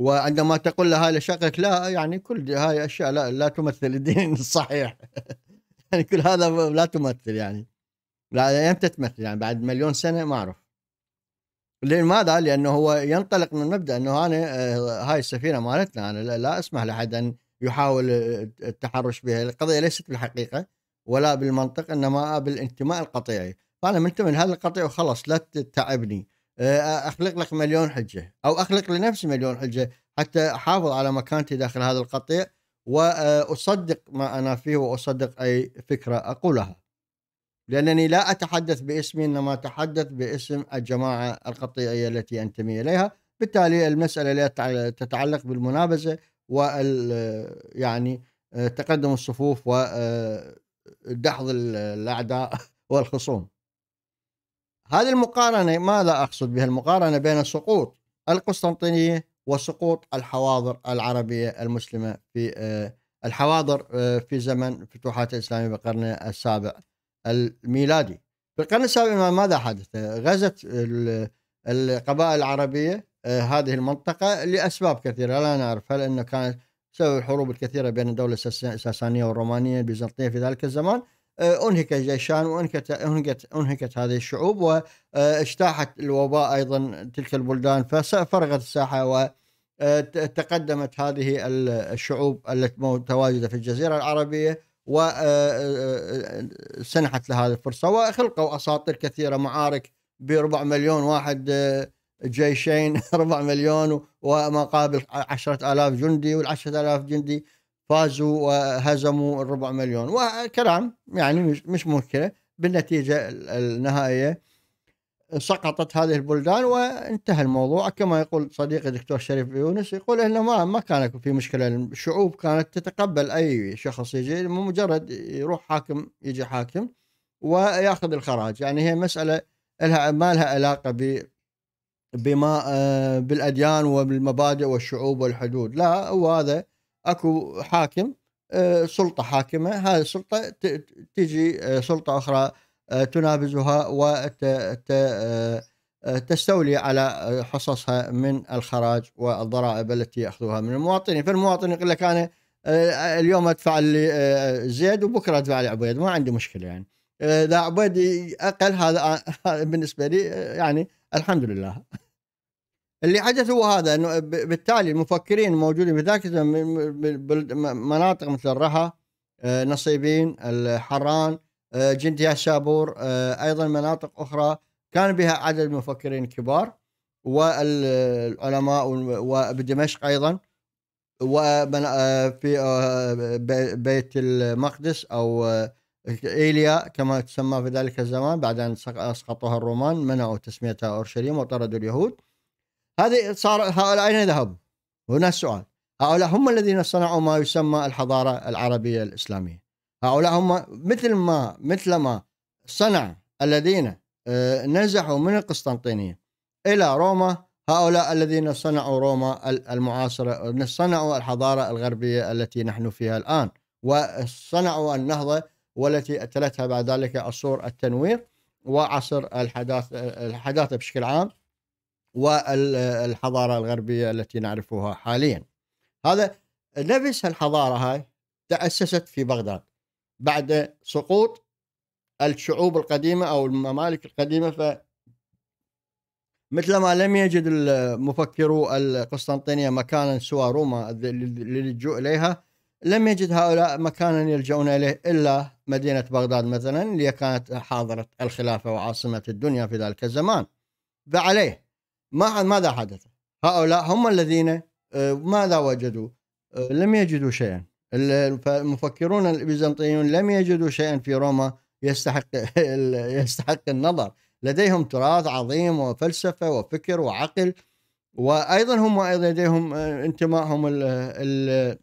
A: وعندما تقول لها لشقك لا يعني كل هاي أشياء لا, لا تمثل الدين الصحيح يعني كل هذا لا تمثل يعني لا يمتى تمثل يعني بعد مليون سنة ما أعرف لماذا؟ لأنه هو ينطلق من مبدأ أنه أنا آه، هاي السفينة مالتنا أنا لا أسمح لأحد أن يحاول التحرش بها القضية ليست بالحقيقة ولا بالمنطق انما بالانتماء القطيعي فانا منتمي لهذا القطيع وخلص لا تتعبني آه، اخلق لك مليون حجه او اخلق لنفسي مليون حجه حتى احافظ على مكانتي داخل هذا القطيع واصدق آه، ما انا فيه واصدق اي فكره اقولها لانني لا اتحدث باسمي انما اتحدث باسم الجماعه القطيعيه التي انتمي اليها بالتالي المساله لا تتعلق بالمنابزه وال يعني آه، تقدم الصفوف و دحض الاعداء والخصوم هذه المقارنه ماذا اقصد بها المقارنه بين سقوط القسطنطينيه وسقوط الحواضر العربيه المسلمه في آه، الحواضر آه، في زمن فتوحات الاسلام بالقرن السابع الميلادي في القرن السابع ماذا حدث غزت القبائل العربيه آه، هذه المنطقه لاسباب كثيره لا نعرف هل انه كانت بسبب الحروب الكثيرة بين الدولة الساسانية والرومانية البيزنطية في ذلك الزمان آه، انهك جيشان وانهكت انهكت انهكت هذه الشعوب واجتاحت آه، الوباء ايضا تلك البلدان ففرغت الساحه وتقدمت آه، هذه الشعوب التي متواجده في الجزيره العربيه وسنحت لهذه الفرصه وخلقوا اساطير كثيره معارك بربع مليون واحد جيشين ربع مليون وما قابل عشرة آلاف جندي والعشرة آلاف جندي فازوا وهزموا الربع مليون وكلام يعني مش مشكلة بالنتيجة النهائية سقطت هذه البلدان وانتهى الموضوع كما يقول صديقي الدكتور شريف يونس يقول انه ما ما كان في مشكله الشعوب كانت تتقبل اي شخص يجي مجرد يروح حاكم يجي حاكم وياخذ الخراج يعني هي مساله لها ما لها علاقه بما آه، بالاديان وبالمبادئ والشعوب والحدود لا هو هذا اكو حاكم آه، سلطه حاكمه هذه السلطه تجي آه، سلطه اخرى تنابزها وتستولي على حصصها من الخراج والضرائب التي ياخذوها من المواطنين فالمواطن يقول لك انا اليوم ادفع لي زيد وبكره ادفع لي عبيد ما عندي مشكله يعني اذا عبيد اقل هذا بالنسبه لي يعني الحمد لله اللي حدث هو هذا انه بالتالي المفكرين الموجودين في ذاك مناطق مثل الرحى آه، نصيبين الحران آه، جندي الشابور آه، ايضا مناطق اخرى كان بها عدد مفكرين كبار والعلماء وبدمشق ايضا وفي بيت المقدس او إيليا كما تسمى في ذلك الزمان بعد أن أسقطوها الرومان منعوا تسميتها أورشليم وطردوا اليهود هذه صار هؤلاء أين ذهبوا؟ هنا السؤال هؤلاء هم الذين صنعوا ما يسمى الحضارة العربية الإسلامية هؤلاء هم مثل ما مثل ما صنع الذين آه، نزحوا من القسطنطينية إلى روما هؤلاء الذين صنعوا روما المعاصرة صنعوا الحضارة الغربية التي نحن فيها الآن وصنعوا النهضة والتي أتلتها بعد ذلك عصور التنوير وعصر الحداثة الحداثة بشكل عام والحضارة الغربية التي نعرفها حاليا هذا نفس الحضارة هاي تأسست في بغداد بعد سقوط الشعوب القديمة أو الممالك القديمة ف مثلما لم يجد المفكرو القسطنطينية مكانا سوى روما للجوء إليها لم يجد هؤلاء مكانا يلجؤون اليه الا مدينه بغداد مثلا اللي كانت حاضره الخلافه وعاصمه الدنيا في ذلك الزمان فعليه ما ماذا حدث؟ هؤلاء هم الذين آه، ماذا وجدوا؟ آه، لم يجدوا شيئا المفكرون البيزنطيون لم يجدوا شيئا في روما يستحق يستحق النظر لديهم تراث عظيم وفلسفه وفكر وعقل وايضا هم ايضا لديهم آه، انتمائهم ال ال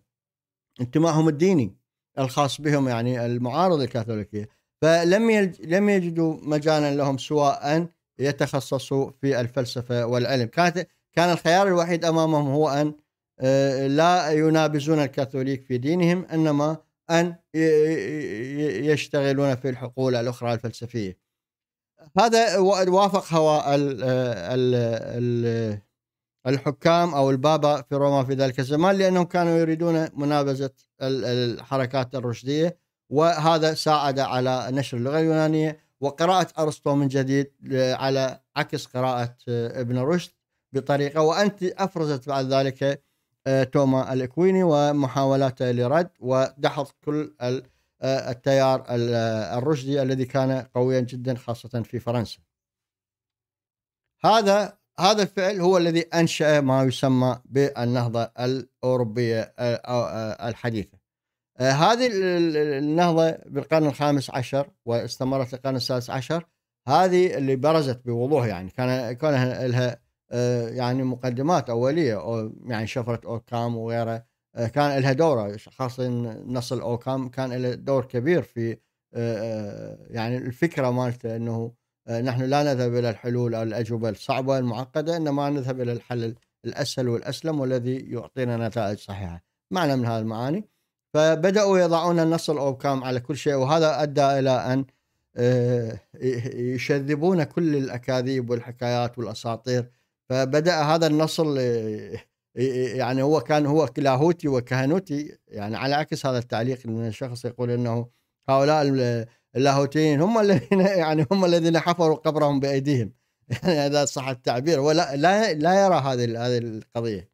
A: انتمائهم الديني الخاص بهم يعني المعارضه الكاثوليكيه فلم لم يجدوا مجالا لهم سوى ان يتخصصوا في الفلسفه والعلم كانت كان الخيار الوحيد امامهم هو ان آه، لا ينابزون الكاثوليك في دينهم انما ان يشتغلون في الحقول الاخرى الفلسفيه هذا وافق هواء ال ال ال الحكام او البابا في روما في ذلك الزمان لانهم كانوا يريدون منابذه الحركات الرشديه وهذا ساعد على نشر اللغه اليونانيه وقراءه ارسطو من جديد على عكس قراءه آه، ابن رشد بطريقه وانت افرزت بعد ذلك آه، توما الاكويني ومحاولاته لرد ودحض كل آه، التيار الرشدي الذي كان قويا جدا خاصه في فرنسا. هذا هذا الفعل هو الذي انشا ما يسمى بالنهضه الاوروبيه آه، آه، آه، الحديثه. هذه النهضه بالقرن الخامس عشر واستمرت القرن السادس عشر هذه اللي برزت بوضوح يعني كان كان لها يعني مقدمات اوليه أو يعني شفره اوكام وغيره كان لها دوره خاصه نصل اوكام كان له دور كبير في يعني الفكره مالته انه آه، نحن لا نذهب إلى الحلول أو الأجوبة الصعبة المعقدة إنما نذهب إلى الحل الأسهل والأسلم والذي يعطينا نتائج صحيحة معنى من هذه المعاني فبدأوا يضعون النص الأوبكام على كل شيء وهذا أدى إلى أن آه، يشذبون كل الأكاذيب والحكايات والأساطير فبدأ هذا النص يعني هو كان هو لاهوتي وكهنوتي يعني على عكس هذا التعليق من الشخص يقول أنه هؤلاء اللاهوتيين هم الذين يعني هم الذين حفروا قبرهم بايديهم يعني هذا صح التعبير ولا لا لا يرى هذه هذه القضيه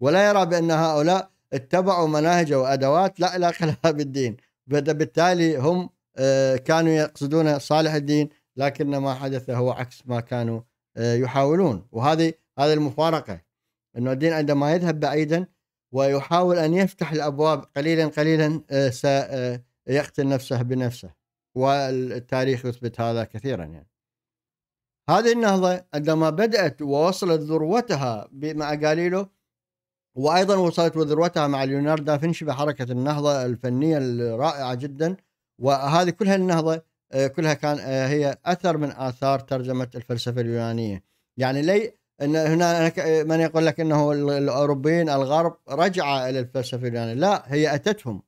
A: ولا يرى بان هؤلاء اتبعوا مناهج وادوات لا علاقه لها بالدين بالتالي هم آه، كانوا يقصدون صالح الدين لكن ما حدث هو عكس ما كانوا آه، يحاولون وهذه هذه المفارقه انه الدين عندما يذهب بعيدا ويحاول ان يفتح الابواب قليلا قليلا آه، سيقتل نفسه بنفسه والتاريخ يثبت هذا كثيرا يعني هذه النهضة عندما بدأت ووصلت ذروتها مع جاليلو وأيضا وصلت ذروتها مع ليوناردو دافنشي بحركة النهضة الفنية الرائعة جدا وهذه كلها النهضة آه، كلها كان آه، هي أثر من آثار ترجمة الفلسفة اليونانية يعني لي ان هنا من يقول لك انه الاوروبيين الغرب رجع الى الفلسفه اليونانيه لا هي اتتهم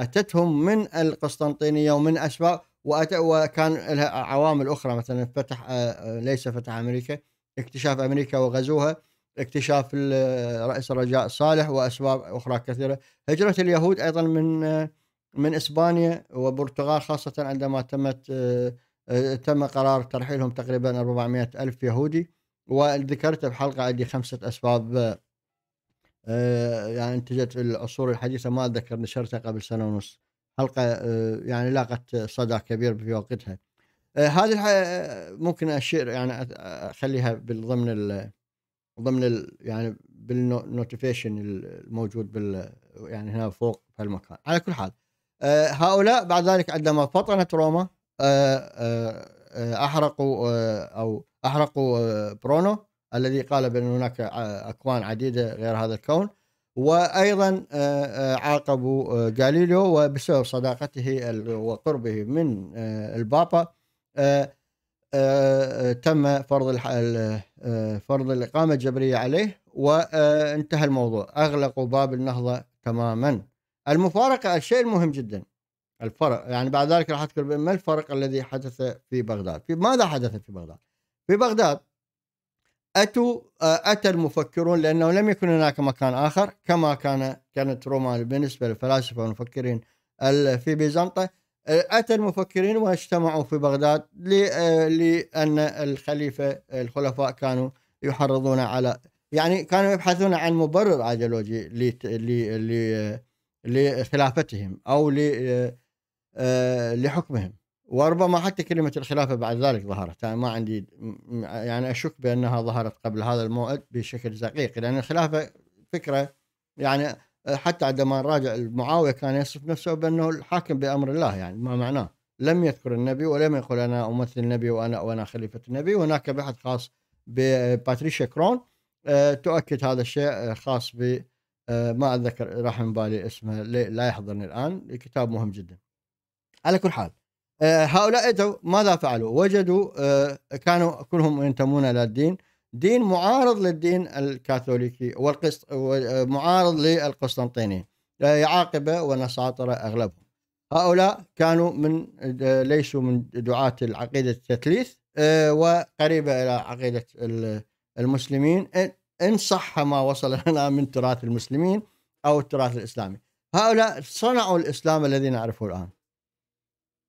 A: اتتهم من القسطنطينيه ومن اسباب وأت... وكان لها عوامل اخرى مثلا فتح آه، آه، ليس فتح امريكا اكتشاف امريكا وغزوها اكتشاف رئيس الرجاء صالح واسباب اخرى كثيره هجره اليهود ايضا من آه، من اسبانيا والبرتغال خاصه عندما تمت تم قرار ترحيلهم تقريبا 400 الف يهودي وذكرت بحلقه عندي خمسه اسباب آه، يعني انتجت في العصور الحديثة ما أتذكر نشرتها قبل سنة ونص حلقة آه، يعني لاقت صدى كبير في وقتها آه، هذه ممكن أشير يعني أخليها بالضمن ال ضمن ال يعني بالنوتيفيشن الموجود بال يعني هنا فوق في المكان على كل حال هؤلاء بعد ذلك عندما فطنت روما أحرقوا أو أحرقوا برونو الذي قال بأن هناك أكوان عديدة غير هذا الكون وأيضا عاقبوا جاليليو وبسبب صداقته وقربه من البابا تم فرض فرض الإقامة الجبرية عليه وانتهى الموضوع أغلقوا باب النهضة تماما المفارقة الشيء المهم جدا الفرق يعني بعد ذلك راح أذكر ما الفرق الذي حدث في بغداد في ماذا حدث في بغداد في بغداد أتوا آه، أتى المفكرون لأنه لم يكن هناك مكان آخر كما كان كانت روما بالنسبة للفلاسفة والمفكرين في بيزنطة آه، أتى المفكرين واجتمعوا في بغداد آه، لأن الخليفة الخلفاء كانوا يحرضون على يعني كانوا يبحثون عن مبرر ايديولوجي لخلافتهم او لحكمهم وربما حتى كلمة الخلافة بعد ذلك ظهرت أنا ما عندي يعني أشك بأنها ظهرت قبل هذا الموعد بشكل دقيق لأن الخلافة فكرة يعني حتى عندما نراجع معاوية كان يصف نفسه بأنه الحاكم بأمر الله يعني ما معناه لم يذكر النبي ولم يقل أنا أمثل النبي وأنا وأنا خليفة النبي هناك بحث خاص بباتريشيا كرون آه، تؤكد هذا الشيء آه، خاص ب آه، ما أتذكر راح من بالي اسمه لا يحضرني الآن كتاب مهم جدا على كل حال آه، هؤلاء أتوا ماذا فعلوا؟ وجدوا آه، كانوا كلهم ينتمون إلى الدين دين معارض للدين الكاثوليكي والقسط معارض للقسطنطيني يعاقبه ونساطره أغلبهم هؤلاء كانوا من آه، ليسوا من دعاة العقيدة التثليث وقريبة إلى عقيدة المسلمين إن صح ما وصل لنا من تراث المسلمين أو التراث الإسلامي هؤلاء صنعوا الإسلام الذي نعرفه الآن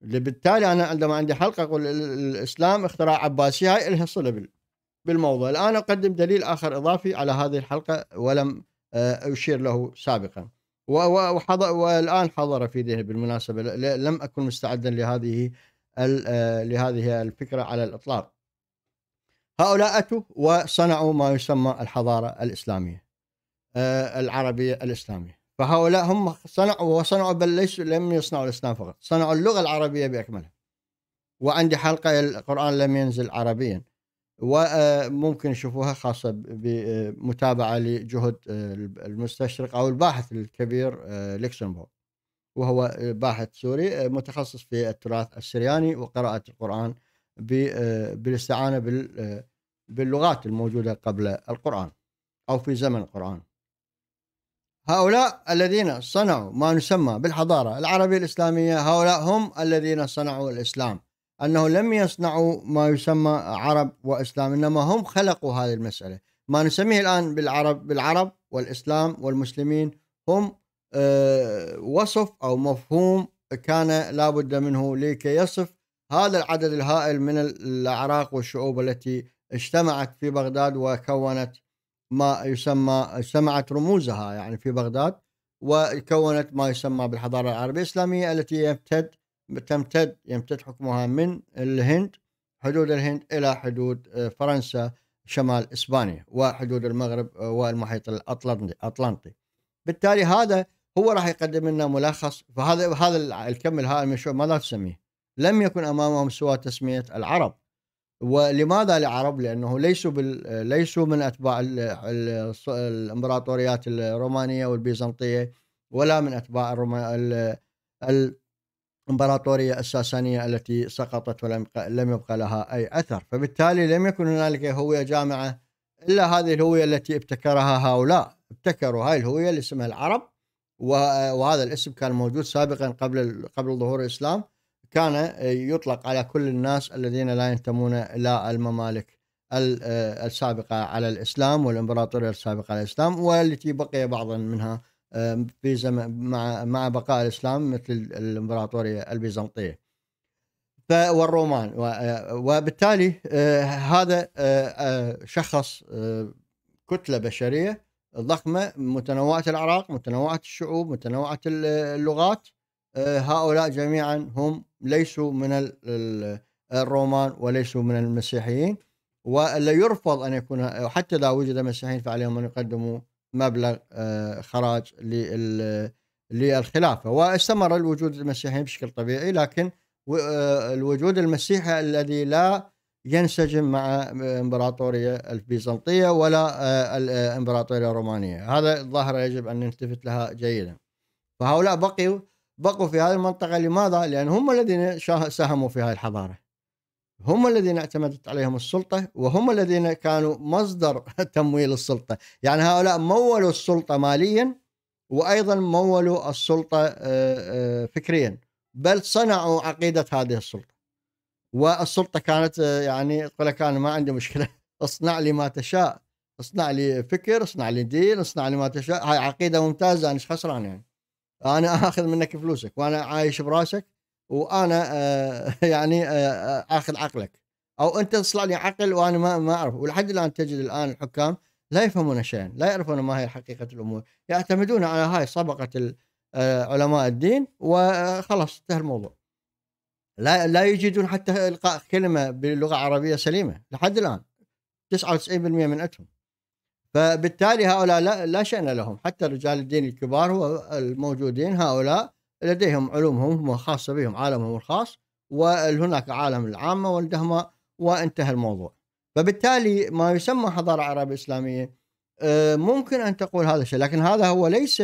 A: اللي بالتالي انا عندما عندي حلقه اقول الاسلام اختراع عباسي هاي لها صله بالموضوع الان اقدم دليل اخر اضافي على هذه الحلقه ولم آه، اشير له سابقا وحضر والان حضر في ذهني بالمناسبه لم اكن مستعدا لهذه آه، لهذه الفكره على الاطلاق هؤلاء أتوا وصنعوا ما يسمى الحضارة الإسلامية آه، العربية الإسلامية فهؤلاء هم صنعوا وصنعوا بل ليسوا لم يصنعوا الاسلام فقط، صنعوا اللغه العربيه باكملها. وعندي حلقه القران لم ينزل عربيا. وممكن آه، يشوفوها خاصة بمتابعة آه، لجهد آه، المستشرق أو الباحث الكبير لكسنبورغ وهو باحث سوري متخصص في التراث السرياني وقراءة القرآن بالاستعانة باللغات الموجودة قبل القرآن أو في زمن القرآن هؤلاء الذين صنعوا ما نسمى بالحضارة العربية الإسلامية هؤلاء هم الذين صنعوا الإسلام أنه لم يصنعوا ما يسمى عرب وإسلام إنما هم خلقوا هذه المسألة ما نسميه الآن بالعرب بالعرب والإسلام والمسلمين هم آه، وصف أو مفهوم كان لابد منه لكي يصف هذا العدد الهائل من الأعراق والشعوب التي اجتمعت في بغداد وكونت ما يسمى سمعت رموزها يعني في بغداد وكونت ما يسمى بالحضارة العربية الإسلامية التي يمتد تمتد يمتد حكمها من الهند حدود الهند إلى حدود آه، فرنسا شمال إسبانيا وحدود المغرب آه، والمحيط الأطلنطي بالتالي هذا هو راح يقدم لنا ملخص فهذا هذا الكم الهائل من ماذا تسميه؟ لم يكن أمامهم سوى تسمية العرب ولماذا العرب؟ لانه ليسوا بال... ليسوا من اتباع ال... ال... الامبراطوريات الرومانيه والبيزنطيه ولا من اتباع الروم... ال... الامبراطوريه الساسانيه التي سقطت ولم لم يبقى لها اي اثر، فبالتالي لم يكن هنالك هويه جامعه الا هذه الهويه التي ابتكرها هؤلاء، ابتكروا هاي الهويه اللي اسمها العرب وهذا الاسم كان موجود سابقا قبل قبل ظهور الاسلام كان آه، يطلق على كل الناس الذين لا ينتمون الى الممالك آه، السابقه على الاسلام والامبراطوريه السابقه على الاسلام والتي بقي بعضا منها آه، في زمن مع مع بقاء الاسلام مثل الامبراطوريه البيزنطيه والرومان وبالتالي هذا شخص كتله بشريه ضخمه متنوعه الاعراق متنوعه الشعوب متنوعه اللغات هؤلاء جميعا هم ليسوا من الرومان وليسوا من المسيحيين ولا يرفض ان يكون حتى اذا وجد مسيحيين فعليهم ان يقدموا مبلغ آه، خراج للخلافه واستمر الوجود المسيحيين بشكل طبيعي لكن آه، الوجود المسيحي الذي لا ينسجم مع امبراطورية البيزنطية ولا آه، الامبراطورية الرومانية هذا الظاهرة يجب أن نلتفت لها جيدا فهؤلاء بقيوا بقوا في هذه المنطقة لماذا؟ لأن هم الذين ساهموا في هذه الحضارة هم الذين اعتمدت عليهم السلطة وهم الذين كانوا مصدر تمويل السلطة يعني هؤلاء مولوا السلطة ماليا وأيضا مولوا السلطة آه، آه، فكريا بل صنعوا عقيدة هذه السلطة والسلطة كانت آه، يعني تقول لك أنا ما عندي مشكلة اصنع لي ما تشاء اصنع لي فكر اصنع لي دين اصنع لي ما تشاء هاي عقيدة ممتازة أنا خسران يعني انا اخذ منك فلوسك وانا عايش براسك وانا آه يعني آه،, آه اخذ عقلك او انت تصلح لي عقل وانا ما ما اعرف ولحد الان تجد الان الحكام لا يفهمون شيئا لا يعرفون ما هي حقيقه الامور يعتمدون على هاي صبغه آه، علماء الدين وخلاص انتهى الموضوع لا لا يجدون حتى القاء كلمه باللغه العربيه سليمه لحد الان 99% من عندهم فبالتالي هؤلاء لا, لا شأن لهم حتى رجال الدين الكبار الموجودين هؤلاء لديهم علومهم خاصة بهم عالمهم الخاص وهناك عالم العامة والدهمة وانتهى الموضوع فبالتالي ما يسمى حضارة عربية إسلامية آه، ممكن أن تقول هذا الشيء لكن هذا هو ليس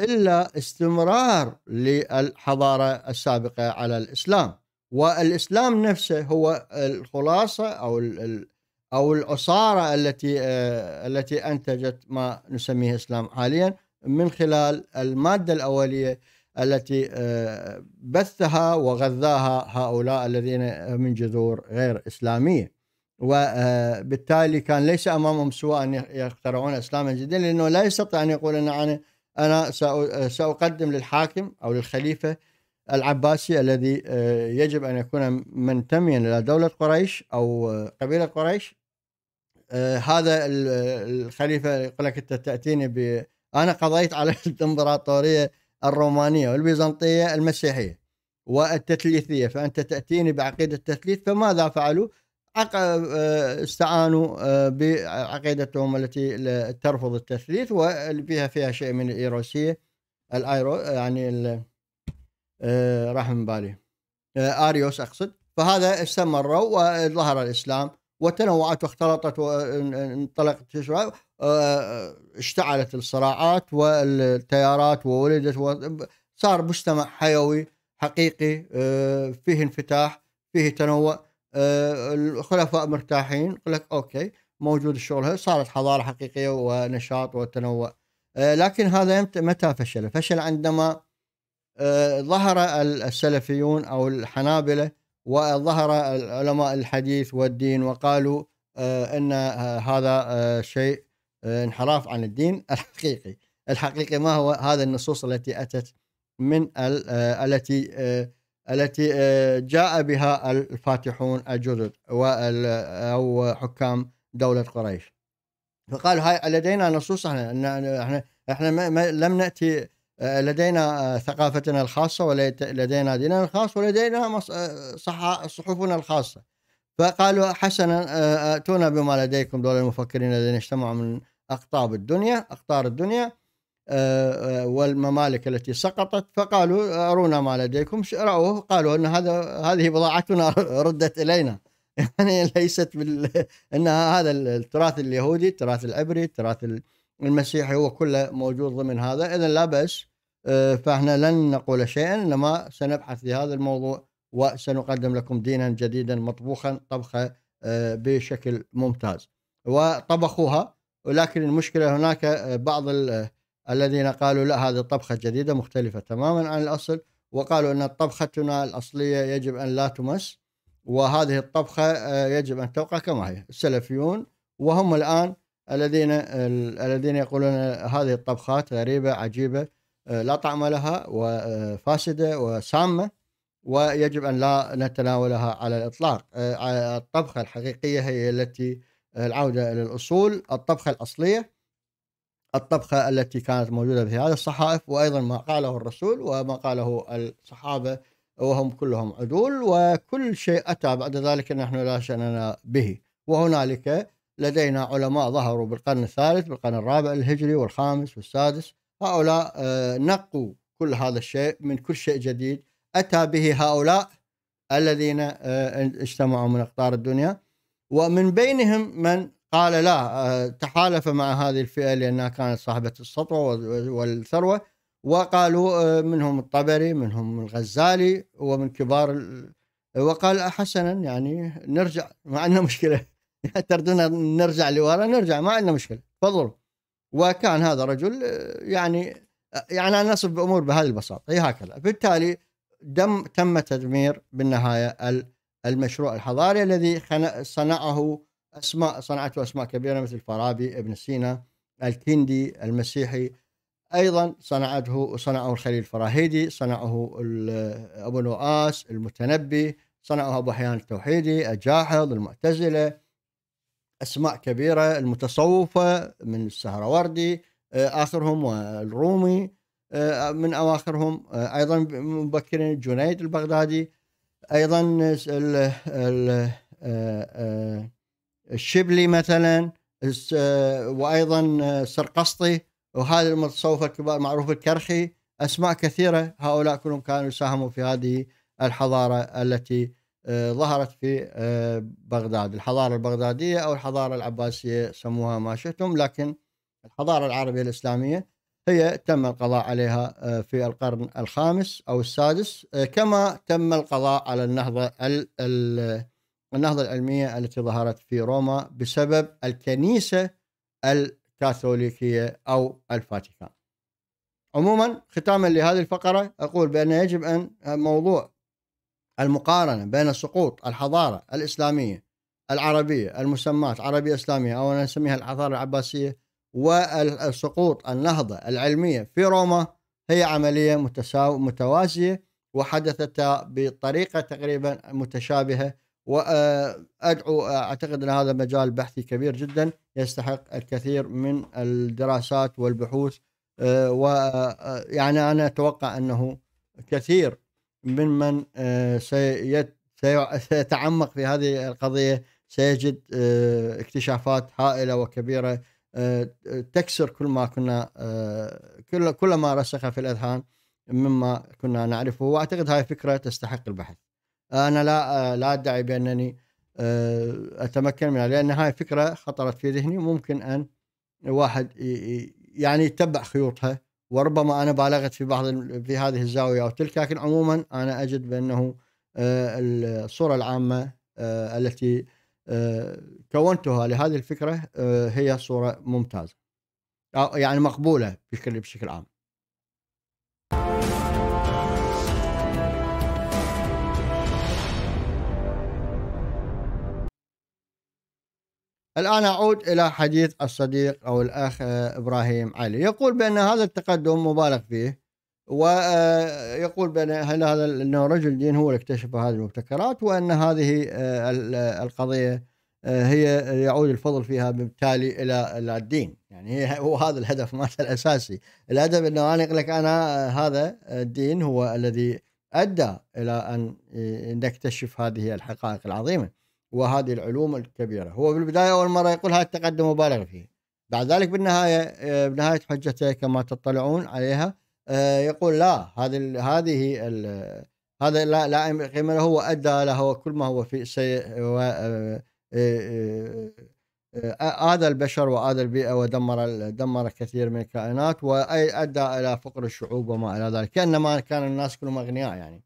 A: إلا استمرار للحضارة السابقة على الإسلام والإسلام نفسه هو الخلاصة أو ال او العصاره التي آه، التي انتجت ما نسميه اسلام حاليا من خلال الماده الاوليه التي آه، بثها وغذاها هؤلاء الذين من جذور غير اسلاميه وبالتالي آه، كان ليس امامهم سوى ان يخترعون اسلاما جديدا لانه لا يستطيع ان يقول ان انا انا ساقدم للحاكم او للخليفه العباسي الذي يجب ان يكون منتميا الى دوله قريش او قبيله قريش آه، هذا الخليفه يقول لك انت تاتيني ب انا قضيت على الامبراطوريه الرومانيه والبيزنطيه المسيحيه والتثليثيه فانت تاتيني بعقيده التثليث فماذا فعلوا؟ آه، استعانوا آه، بعقيدتهم التي ترفض التثليث وفيها فيها شيء من الايروسيه الايرو يعني راح من بالي اريوس اقصد فهذا استمروا وظهر الاسلام وتنوعت واختلطت وانطلقت آه، اشتعلت الصراعات والتيارات وولدت صار مجتمع حيوي حقيقي آه، فيه انفتاح فيه تنوع آه، الخلفاء مرتاحين يقول لك اوكي موجود الشغل هذا صارت حضاره حقيقيه ونشاط وتنوع لكن هذا متى فشل؟ فشل عندما ظهر السلفيون او الحنابله وظهر علماء الحديث والدين وقالوا آه، ان آه، هذا آه، شيء انحراف عن الدين الحقيقي الحقيقي ما هو هذا النصوص التي اتت من التي التي جاء بها الفاتحون الجدد او حكام دوله قريش فقالوا هاي لدينا نصوص احنا احنا احنا لم ناتي آه، لدينا آه، ثقافتنا الخاصة ولدينا ديننا الخاص ولدينا آه، صحفنا الخاصة فقالوا حسنا أتونا بما لديكم دول المفكرين الذين اجتمعوا من أقطاب الدنيا أقطار الدنيا والممالك التي سقطت فقالوا أرونا ما لديكم رأوه قالوا أن هذا هذه بضاعتنا ردت إلينا يعني ليست بال... أنها هذا التراث اليهودي التراث العبري التراث ال... المسيحي هو كله موجود ضمن هذا اذا لا بس آه، فاحنا لن نقول شيئا انما سنبحث في هذا الموضوع وسنقدم لكم دينا جديدا مطبوخا طبخه آه، بشكل ممتاز وطبخوها ولكن المشكله هناك آه، بعض الذين قالوا لا هذه طبخه جديده مختلفه تماما عن الاصل وقالوا ان طبختنا الاصليه يجب ان لا تمس وهذه الطبخه يجب ان تبقى كما هي السلفيون وهم الان الذين الذين يقولون هذه الطبخات غريبه عجيبه آه، لا طعم لها وفاسده آه، وسامه ويجب ان لا نتناولها على الاطلاق آه، الطبخه الحقيقيه هي التي العوده الى الاصول الطبخه الاصليه الطبخه التي كانت موجوده في هذه الصحائف وايضا ما قاله الرسول وما قاله الصحابه وهم كلهم عدول وكل شيء اتى بعد ذلك نحن لا شاننا به وهنالك لدينا علماء ظهروا بالقرن الثالث بالقرن الرابع الهجري والخامس والسادس هؤلاء آه، نقوا كل هذا الشيء من كل شيء جديد أتى به هؤلاء الذين آه، اجتمعوا من أقطار الدنيا ومن بينهم من قال لا آه، تحالف مع هذه الفئة لأنها كانت صاحبة السطوة والثروة وقالوا منهم الطبري منهم الغزالي ومن كبار وقال حسنا يعني نرجع ما عندنا مشكلة تردون نرجع لورا نرجع ما عندنا مشكله تفضلوا وكان هذا رجل آه، يعني آه، يعني انا نصب امور بهذه البساطه هي هكذا بالتالي دم تم تدمير بالنهايه المشروع الحضاري الذي صنعه اسماء صنعته اسماء كبيره مثل فارابي ابن سينا الكندي المسيحي ايضا صنعته صنعه الخليل الفراهيدي صنعه آه، ابو نواس المتنبي صنعه ابو حيان التوحيدي الجاحظ المعتزله اسماء كبيره المتصوفه من السهروردي آه، اخرهم والرومي آه، من اواخرهم آه، ايضا مبكرا جنيد البغدادي ايضا الشبلي مثلا وايضا سرقسطي وهذا المتصوفه الكبار معروف الكرخي اسماء كثيره هؤلاء كلهم كانوا يساهموا في هذه الحضاره التي آه، ظهرت في آه، بغداد الحضارة البغدادية أو الحضارة العباسية سموها ما شئتم لكن الحضارة العربية الإسلامية هي تم القضاء عليها آه، في القرن الخامس أو السادس كما تم القضاء على النهضة النهضة العلمية التي ظهرت في روما بسبب الكنيسة الكاثوليكية أو الفاتيكان عموما ختاما لهذه الفقرة أقول بأن يجب أن موضوع المقارنة بين سقوط الحضارة الإسلامية العربية المسمات عربية إسلامية أو نسميها الحضارة العباسية وسقوط النهضة العلمية في روما هي عملية متساو متوازية وحدثت بطريقة تقريبا متشابهة وأدعو آه، آه، أعتقد أن هذا مجال بحثي كبير جدا يستحق الكثير من الدراسات والبحوث آه، ويعني أنا أتوقع أنه كثير ممن آه، سيتعمق في هذه القضية سيجد آه، اكتشافات هائلة وكبيرة آه، تكسر كل ما كنا كل كل ما رسخ في الأذهان مما كنا نعرفه وأعتقد هاي فكرة تستحق البحث أنا لا لا أدعي بأنني أتمكن منها لأن هاي فكرة خطرت في ذهني ممكن أن واحد يعني يتبع خيوطها وربما انا بالغت في بعض في هذه الزاويه او تلك لكن عموما انا اجد بانه آه، الصوره العامه آه، التي آه، كونتها لهذه الفكره هي صوره ممتازه يعني مقبوله بشكل بشكل عام الآن أعود إلى حديث الصديق أو الأخ آه، إبراهيم علي يقول بأن هذا التقدم مبالغ فيه ويقول آه، بأن هل هذا أنه رجل دين هو اللي اكتشف هذه المبتكرات وأن هذه آه، القضية هي يعود الفضل فيها بالتالي إلى الدين يعني هو هذا الهدف مالته الأساسي الهدف أنه أنا أقول لك أنا هذا الدين هو الذي أدى إلى أن نكتشف هذه الحقائق العظيمة وهذه العلوم الكبيرة هو في البداية أول مرة يقول هذا التقدم مبالغ فيه بعد ذلك بالنهاية آه، بنهاية حجته كما تطلعون عليها آه، يقول لا هذه هذه هذا لا لا قيمة له وأدى أدى له كل ما هو في سيء آه، آذى البشر وآذى البيئة ودمر دمر كثير من الكائنات وأدى إلى فقر الشعوب وما إلى ذلك كأنما كان الناس كلهم أغنياء يعني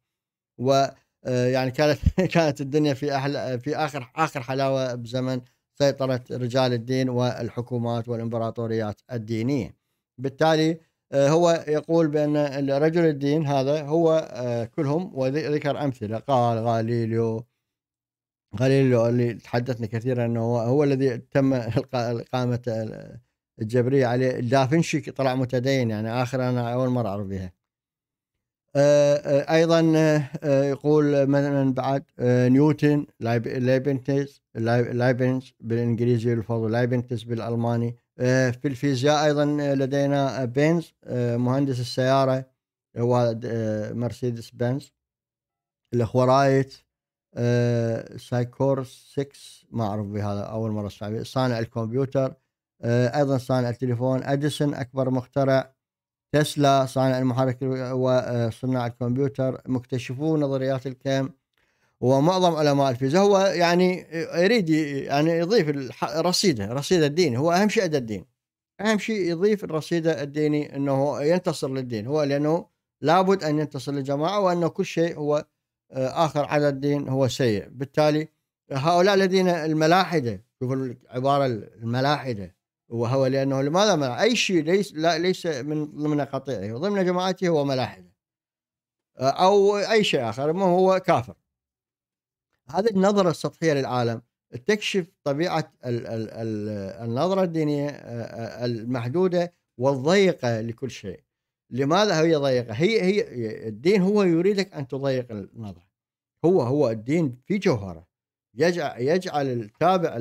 A: و آه، يعني كانت كانت الدنيا في احلى في اخر اخر حلاوه بزمن سيطره رجال الدين والحكومات والامبراطوريات الدينيه. بالتالي آه، هو يقول بان رجل الدين هذا هو آه، كلهم وذكر امثله قال غاليليو غاليليو اللي تحدثنا كثيرا انه هو الذي تم القامه الجبريه عليه دافنشي طلع متدين يعني اخر انا اول مره اعرف بها. آه، آه، ايضا آه، يقول مثلا بعد نيوتن لايبنتس لايبنتس بالانجليزي الفضل لايبنتس بالالماني في الفيزياء ايضا لدينا بينز مهندس السياره هو مرسيدس بنز رايت سايكور 6 ما اعرف بهذا اول مره صانع الكمبيوتر ايضا صانع التليفون اديسون اكبر مخترع تسلا صانع المحرك وصناع آه، الكمبيوتر مكتشفو نظريات الكم ومعظم علماء الفيزياء هو يعني يريد يعني يضيف رصيده رصيده الديني هو اهم شيء الدين اهم شيء يضيف الرصيده الديني انه ينتصر للدين هو لانه لابد ان ينتصر للجماعه وانه كل شيء هو آه، اخر على الدين هو سيء بالتالي هؤلاء الذين الملاحده شوفوا العباره الملاحده وهو لأنه لماذا منع أي شيء ليس لا ليس من ضمن قطيعه وضمن جماعته هو ملاحدة آه، أو أي شيء آخر ما هو كافر هذه النظرة السطحية للعالم تكشف طبيعة النظرة الدينية آه، آه، المحدودة والضيقة لكل شيء لماذا هي ضيقة؟ هي هي الدين هو يريدك أن تضيق النظرة هو هو الدين في جوهره يجعل, يجعل التابع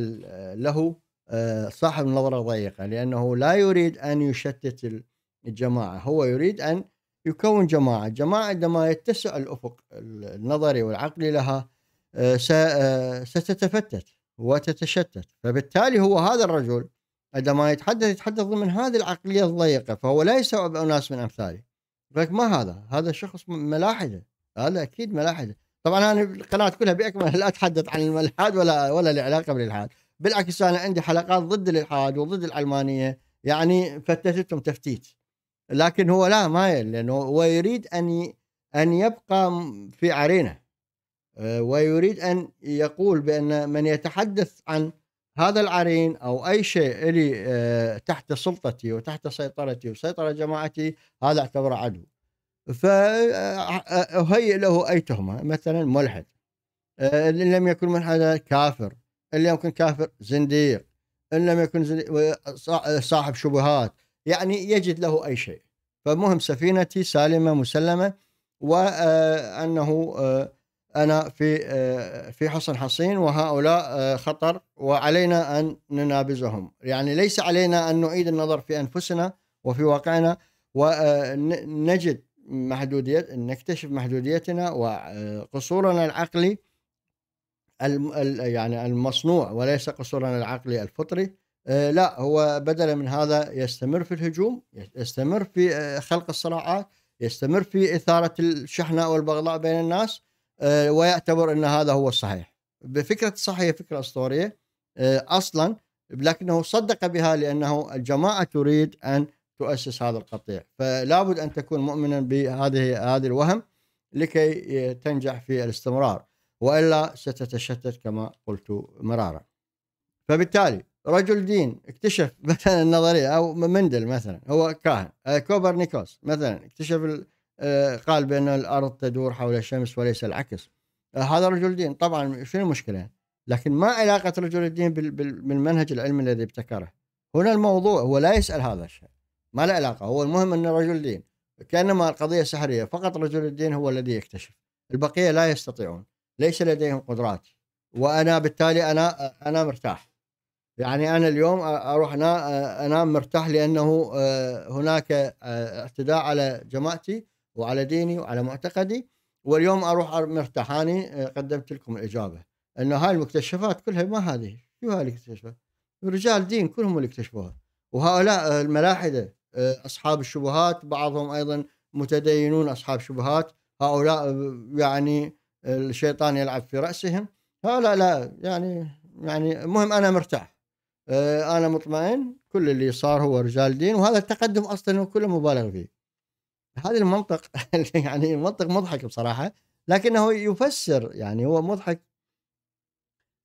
A: له آه، صاحب نظرة ضيقة لأنه لا يريد أن يشتت الجماعة هو يريد أن يكون جماعة الجماعة عندما يتسع الأفق النظري والعقلي لها آه، آه، ستتفتت وتتشتت فبالتالي هو هذا الرجل عندما يتحدث يتحدث ضمن هذه العقلية الضيقة فهو لا يستوعب أناس من أمثالي لك ما هذا هذا شخص ملاحدة هذا أكيد ملاحدة طبعا أنا القناة كلها بأكملها لا أتحدث عن الملحد ولا ولا لي علاقة بالإلحاد بالعكس انا عندي حلقات ضد الالحاد وضد العلمانيه يعني فتتتهم تفتيت لكن هو لا ما لانه هو يريد ان ان يبقى في عرينه آه، ويريد ان يقول بان من يتحدث عن هذا العرين او اي شيء لي آه، تحت سلطتي وتحت سيطرتي وسيطره جماعتي هذا اعتبره عدو فهيئ آه، له اي تهمه مثلا ملحد ان لم يكن ملحدا كافر ان لم كافر زنديق ان لم يكن صاحب شبهات يعني يجد له اي شيء فمهم سفينتي سالمه مسلمه وانه آه، آه، انا في آه، في حصن حصين وهؤلاء خطر وعلينا ان ننابزهم يعني ليس علينا ان نعيد النظر في انفسنا وفي واقعنا ونجد محدودية نكتشف محدوديتنا وقصورنا العقلي يعني المصنوع وليس قصورا العقلي الفطري آه، لا هو بدلا من هذا يستمر في الهجوم يستمر في آه، خلق الصراعات يستمر في إثارة الشحنة والبغضاء بين الناس آه، ويعتبر أن هذا هو الصحيح بفكرة الصحية فكرة أسطورية أصلا لكنه صدق بها لأنه الجماعة تريد أن تؤسس هذا القطيع فلا بد أن تكون مؤمنا بهذه هذه الوهم لكي تنجح في الاستمرار والا ستتشتت كما قلت مرارا. فبالتالي رجل دين اكتشف مثلا النظريه او مندل مثلا هو كاهن آه، كوبرنيكوس مثلا اكتشف آه، قال بان الارض تدور حول الشمس وليس العكس آه، هذا رجل دين طبعا شنو المشكله لكن ما علاقه رجل الدين بالمنهج العلمي الذي ابتكره هنا الموضوع هو لا يسال هذا الشيء ما له علاقه هو المهم انه رجل دين كانما القضيه سحريه فقط رجل الدين هو الذي يكتشف البقيه لا يستطيعون ليس لديهم قدرات وانا بالتالي انا انا مرتاح يعني انا اليوم اروح انا انام مرتاح لانه آه، هناك آه، اعتداء على جماعتي وعلى ديني وعلى معتقدي واليوم اروح مرتاح اني آه، قدمت لكم الاجابه انه هاي المكتشفات كلها ما هذه شو هاي الاكتشافات رجال دين كلهم اللي اكتشفوها وهؤلاء الملاحده اصحاب الشبهات بعضهم ايضا متدينون اصحاب شبهات هؤلاء يعني الشيطان يلعب في راسهم هؤلاء لا يعني يعني المهم انا مرتاح آه، انا مطمئن كل اللي صار هو رجال دين وهذا التقدم اصلا كله مبالغ فيه هذا المنطق يعني منطق مضحك بصراحه لكنه يفسر يعني هو مضحك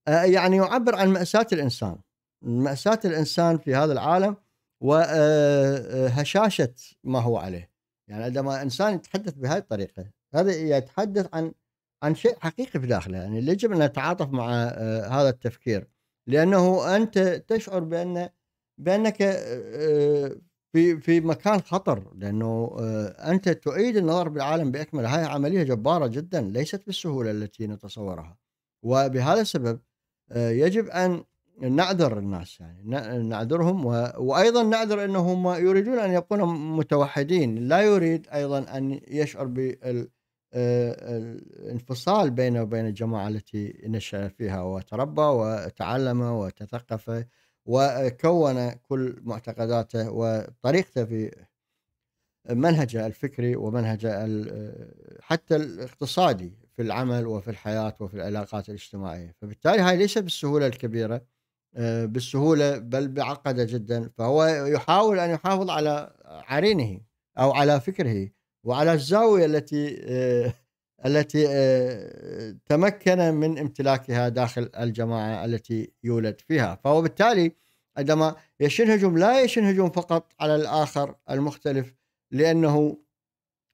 A: آه، يعني يعبر عن ماساه الانسان ماساه الانسان في هذا العالم وهشاشه آه، ما هو عليه يعني عندما انسان يتحدث بهذه الطريقه هذا يتحدث عن عن شيء حقيقي في داخله يعني يجب ان نتعاطف مع آه، هذا التفكير لانه انت تشعر بان بانك آه، آه، في في مكان خطر لانه انت تعيد النظر بالعالم باكمله هاي عمليه جباره جدا ليست بالسهوله التي نتصورها وبهذا السبب يجب ان نعذر الناس يعني نعذرهم و... وايضا نعذر انهم يريدون ان يكونوا متوحدين لا يريد ايضا ان يشعر بال آه، الانفصال بينه وبين الجماعة التي نشأ فيها وتربى وتعلم وتثقف وكون كل معتقداته وطريقته في منهجه الفكري ومنهجه آه، حتى الاقتصادي في العمل وفي الحياة وفي العلاقات الاجتماعية فبالتالي هاي ليس بالسهولة الكبيرة آه، بالسهولة بل بعقدة جدا فهو يحاول أن يحافظ على عرينه أو على فكره وعلى الزاوية التي آه، التي آه، تمكن من امتلاكها داخل الجماعة التي يولد فيها فهو بالتالي عندما يشن هجوم لا يشن هجوم فقط على الآخر المختلف لأنه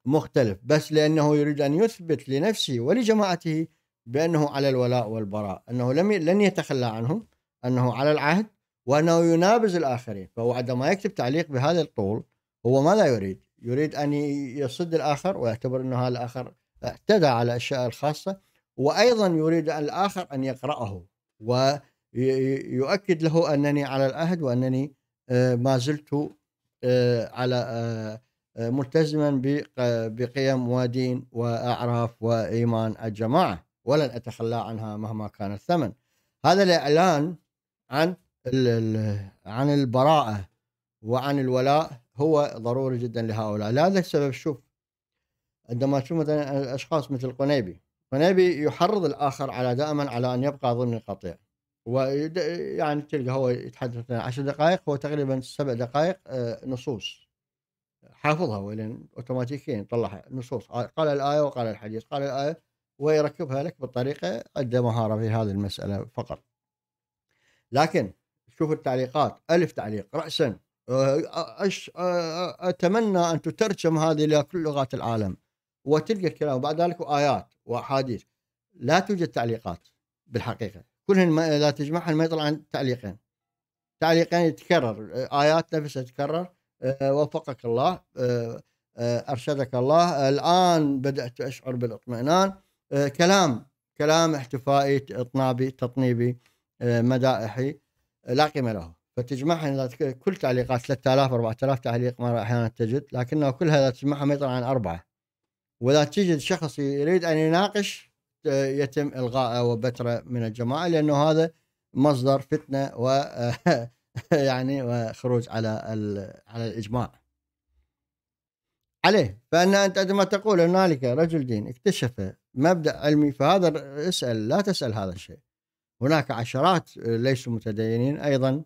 A: مختلف بس لأنه يريد أن يثبت لنفسه ولجماعته بأنه على الولاء والبراء أنه لم لن يتخلى عنهم أنه على العهد وأنه ينابز الآخرين فهو عندما يكتب تعليق بهذا الطول هو ماذا يريد يريد ان يصد الاخر ويعتبر انه هذا الاخر اعتدى على الاشياء الخاصه وايضا يريد الاخر ان يقراه ويؤكد له انني على العهد وانني آه، ما زلت آه، على آه، ملتزما بقيم ودين واعراف وايمان الجماعه ولن اتخلى عنها مهما كان الثمن هذا الاعلان عن عن البراءه وعن الولاء هو ضروري جدا لهؤلاء لهذا السبب شوف عندما تشوف مثلا الاشخاص مثل قنيبي قنيبي يحرض الاخر على دائما على ان يبقى ضمن القطيع ويعني تلقى هو يتحدث مثلا 10 دقائق هو تقريبا سبع دقائق آه، نصوص حافظها ولين اوتوماتيكيا يطلعها نصوص آه، قال الايه وقال الحديث قال الايه ويركبها لك بالطريقه عنده مهاره في هذه المساله فقط لكن شوف التعليقات ألف تعليق رأسا آه، أش آه، آه، اتمنى ان تترجم هذه الى كل لغات العالم وتلقى الكلام وبعد ذلك ايات واحاديث لا توجد تعليقات بالحقيقه كلهن اذا تجمعها ما يطلع عن تعليقين تعليقين يتكرر ايات نفسها تتكرر وفقك الله ارشدك الله الان بدات اشعر بالاطمئنان كلام كلام احتفائي اطنابي تطنيبي مدائحي لا قيمه له فتجمعها كل تعليقات 3000 4000 تعليق مرة احيانا تجد لكنها كلها اذا تجمعها ما يطلع عن اربعه واذا تجد شخص يريد ان يناقش يتم الغائه وبتره من الجماعه لانه هذا مصدر فتنه و يعني وخروج على على الاجماع. عليه فان انت عندما تقول هنالك رجل دين اكتشف مبدا علمي فهذا اسال لا تسال هذا الشيء. هناك عشرات ليسوا متدينين ايضا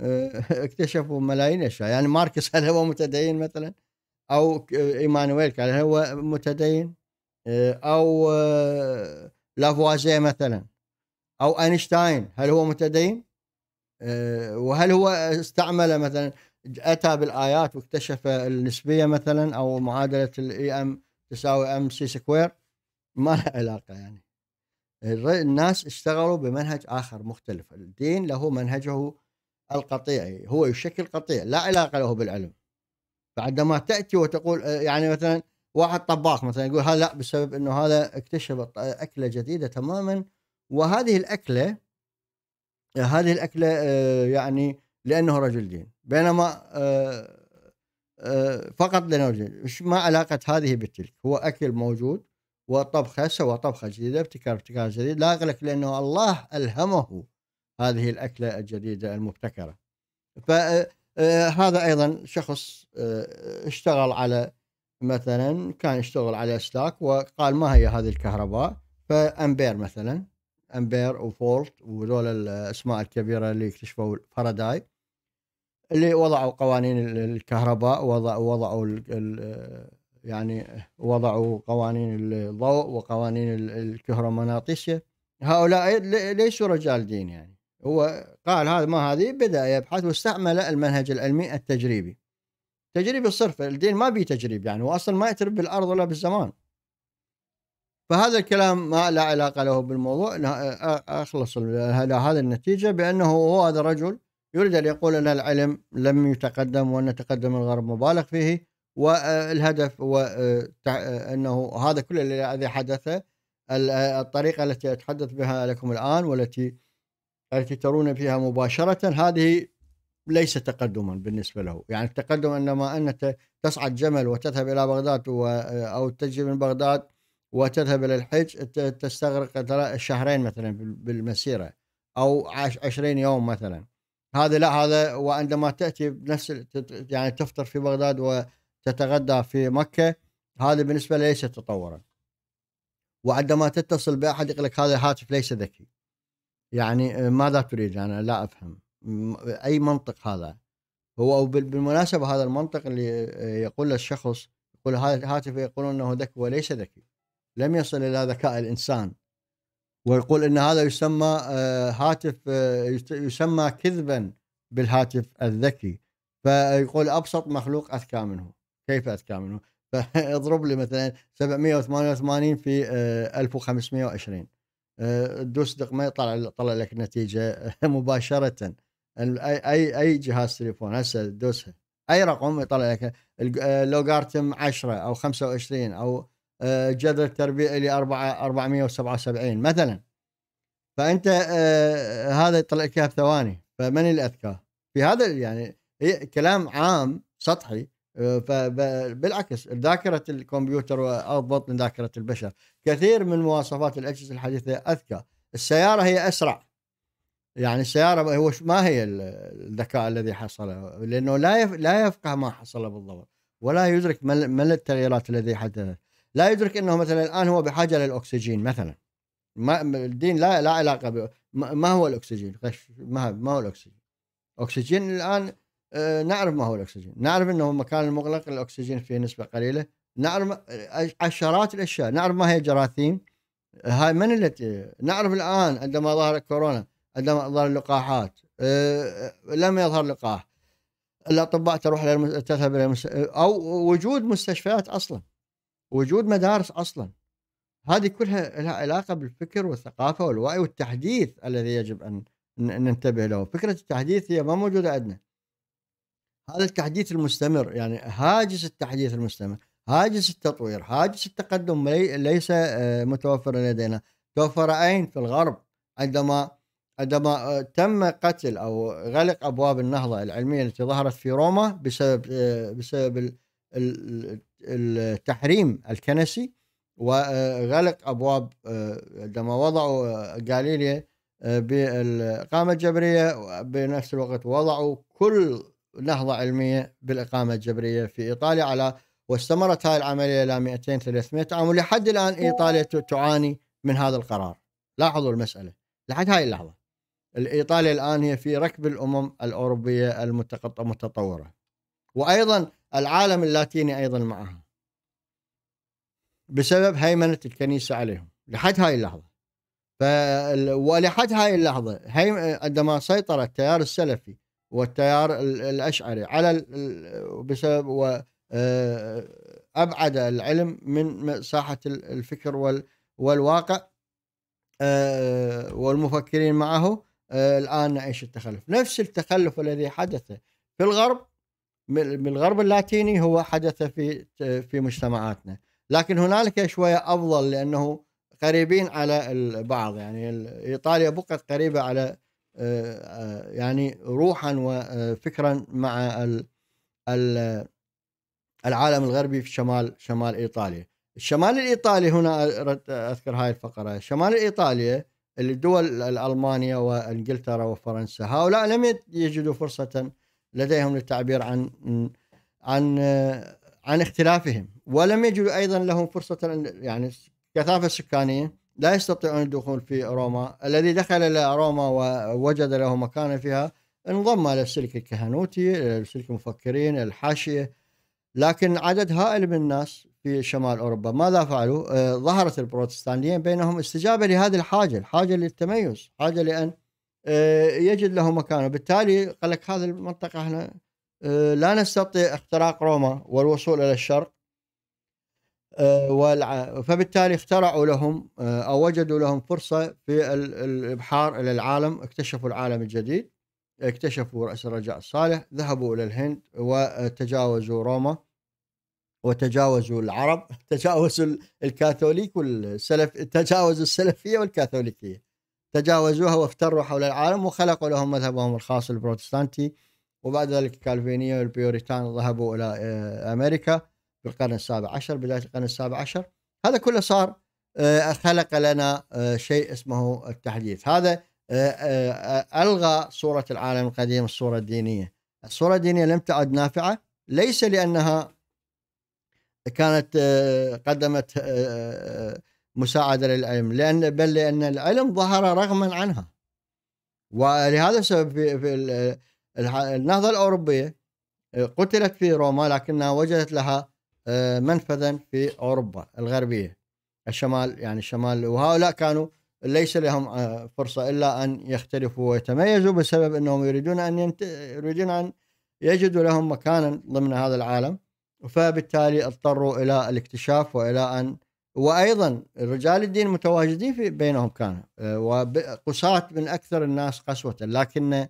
A: آه، اكتشفوا ملايين الاشياء يعني ماركس هل هو متدين مثلا او ايمانويل هل هو متدين آه، او آه، لافوازيه مثلا او اينشتاين هل هو متدين وهل هو استعمل مثلا اتى بالايات واكتشف النسبيه مثلا او معادله الاي ام e تساوي ام سي سكوير ما لها علاقه يعني الناس اشتغلوا بمنهج اخر مختلف الدين له منهجه القطيعي هو يشكل قطيع لا علاقة له بالعلم فعندما تأتي وتقول آه، يعني مثلا واحد طباخ مثلا يقول هذا لا بسبب أنه هذا اكتشف أكلة جديدة تماما وهذه الأكلة هذه الأكلة آه، يعني لأنه رجل دين بينما آه، فقط ايش ما علاقة هذه بتلك هو أكل موجود وطبخة سوى طبخة جديدة ابتكار ابتكار جديد لا لك لأنه الله ألهمه هذه الاكله الجديده المبتكره. فهذا آه، آه، ايضا شخص آه، اشتغل على مثلا كان يشتغل على أسلاك وقال ما هي هذه الكهرباء فامبير مثلا امبير وفولت وذول الاسماء الكبيره اللي اكتشفوا فاراداي اللي وضعوا قوانين الكهرباء وضعوا وضعوا يعني وضعوا قوانين الضوء وقوانين الكهرومغناطيسيه هؤلاء ليسوا رجال دين يعني هو قال هذا ما هذه بدا يبحث واستعمل المنهج العلمي التجريبي تجريب الصرف الدين ما بيه تجريب يعني هو اصلا ما يترب بالارض ولا بالزمان فهذا الكلام ما لا علاقه له بالموضوع اخلص هذا النتيجه بانه هو هذا الرجل يريد ان يقول ان العلم لم يتقدم وان تقدم الغرب مبالغ فيه والهدف هو اه، انه هذا كل الذي حدث الطريقه التي اتحدث بها لكم الان والتي التي ترون فيها مباشرة هذه ليس تقدما بالنسبة له يعني التقدم أنما أنك تصعد جمل وتذهب إلى بغداد و... أو تجي من بغداد وتذهب إلى الحج تستغرق شهرين مثلا بالمسيرة أو عشرين يوم مثلا هذا لا هذا وعندما تأتي بنفس يعني تفطر في بغداد وتتغدى في مكة هذا بالنسبة ليس تطورا وعندما تتصل بأحد يقول لك هذا الهاتف ليس ذكي يعني آه، ماذا تريد انا لا افهم اي منطق هذا هو بالمناسبه هذا المنطق اللي آه، يقول الشخص يقول الهاتف يقول انه ذكي وليس ذكي لم يصل الى ذكاء الانسان ويقول ان هذا يسمى آه، هاتف يسمى كذبا بالهاتف الذكي فيقول ابسط مخلوق اذكى منه كيف اذكى منه فاضرب لي مثلا 788 في 1520 آه، دوس دق ما يطلع طلع لك نتيجه آه، مباشره اي اي جهاز تليفون هسه تدوسها اي رقم يطلع لك آه، لوغارتم 10 او 25 او جذر تربيعي 4 477 مثلا فانت هذا يطلع لك اياها بثواني فمن الاذكى في هذا يعني إيه، كلام عام سطحي فبالعكس ذاكره الكمبيوتر اضبط من ذاكره البشر كثير من مواصفات الاجهزه الحديثه اذكى السياره هي اسرع يعني السياره هو ما هي الذكاء الذي حصل لانه لا لا يفقه ما حصل بالضبط ولا يدرك ما التغييرات الذي حدثت لا يدرك انه مثلا الان هو بحاجه للاكسجين مثلا ما الدين لا لا علاقه ما هو الاكسجين غش ما ما هو الاكسجين الاكسجين الان آه، نعرف ما هو الأكسجين نعرف أنه مكان المغلق الأكسجين فيه نسبة قليلة نعرف عشرات الأشياء نعرف ما هي جراثيم هاي من التي نعرف الآن عندما ظهر كورونا عندما ظهر اللقاحات آه، لم يظهر لقاح الأطباء تروح تذهب إلى أو وجود مستشفيات أصلا وجود مدارس أصلا هذه كلها لها علاقة بالفكر والثقافة والوعي والتحديث الذي يجب أن ننتبه له فكرة التحديث هي ما موجودة عندنا هذا التحديث المستمر يعني هاجس التحديث المستمر هاجس التطوير هاجس التقدم ليس آه، متوفرا لدينا توفر أين في الغرب عندما عندما آه، تم قتل أو غلق أبواب النهضة العلمية التي ظهرت في روما بسبب آه، بسبب التحريم الكنسي وغلق أبواب عندما وضعوا جاليليا بالإقامة الجبرية بنفس الوقت وضعوا كل نهضة علمية بالإقامة الجبرية في إيطاليا على واستمرت هاي العملية إلى 200 300 عام ولحد الآن إيطاليا تعاني من هذا القرار لاحظوا المسألة لحد هاي اللحظة إيطاليا الآن هي في ركب الأمم الأوروبية المتطورة وأيضا العالم اللاتيني أيضا معها بسبب هيمنة الكنيسة عليهم لحد هاي اللحظة ف... ولحد هاي اللحظة هي... عندما سيطر التيار السلفي والتيار الأشعري على بسبب و آه، أبعد العلم من ساحة الفكر والواقع آه، والمفكرين معه آه، الآن نعيش التخلف نفس التخلف الذي حدث في الغرب من الغرب اللاتيني هو حدث في في مجتمعاتنا لكن هنالك شويه افضل لانه قريبين على البعض يعني ايطاليا بقت قريبه على آه، آه، يعني روحا وفكرا مع العالم الغربي في شمال شمال ايطاليا الشمال الايطالي هنا اذكر هاي الفقره الشمال الايطالي الدول الالمانيه وانجلترا وفرنسا هؤلاء لم يجدوا فرصه لديهم للتعبير عن عن عن اختلافهم ولم يجدوا ايضا لهم فرصه يعني كثافه سكانيه لا يستطيعون الدخول في روما الذي دخل إلى روما ووجد له مكانا فيها انضم إلى السلك الكهنوتي السلك المفكرين الحاشية لكن عدد هائل من الناس في شمال أوروبا ماذا فعلوا؟ آه ظهرت البروتستانيين بينهم استجابة لهذه الحاجة الحاجة للتميز حاجة لأن آه يجد له مكان وبالتالي قال لك هذه المنطقة احنا آه لا نستطيع اختراق روما والوصول إلى الشرق آه، فبالتالي اخترعوا لهم آه، او وجدوا لهم فرصه في الابحار الى العالم اكتشفوا العالم الجديد اكتشفوا راس الرجاء الصالح ذهبوا الى الهند وتجاوزوا روما وتجاوزوا العرب تجاوزوا الكاثوليك والسلف تجاوزوا السلفيه والكاثوليكيه تجاوزوها وافتروا حول العالم وخلقوا لهم مذهبهم الخاص البروتستانتي وبعد ذلك الكالفينيه والبيوريتان ذهبوا الى آه، امريكا في القرن السابع عشر بداية القرن السابع عشر هذا كله صار آه، خلق لنا آه، شيء اسمه التحديث هذا آه، ألغى صورة العالم القديم الصورة الدينية الصورة الدينية لم تعد نافعة ليس لأنها كانت قدمت مساعدة للعلم لأن بل لأن العلم ظهر رغما عنها ولهذا السبب في, في النهضة الأوروبية قتلت في روما لكنها وجدت لها آه، منفذا في اوروبا الغربيه الشمال يعني الشمال وهؤلاء كانوا ليس لهم آه، فرصه الا ان يختلفوا ويتميزوا بسبب انهم يريدون ان ينت... يريدون ان يجدوا لهم مكانا ضمن هذا العالم فبالتالي اضطروا الى الاكتشاف والى ان وايضا رجال الدين متواجدين في بينهم كانوا وقساة من اكثر الناس قسوه لكن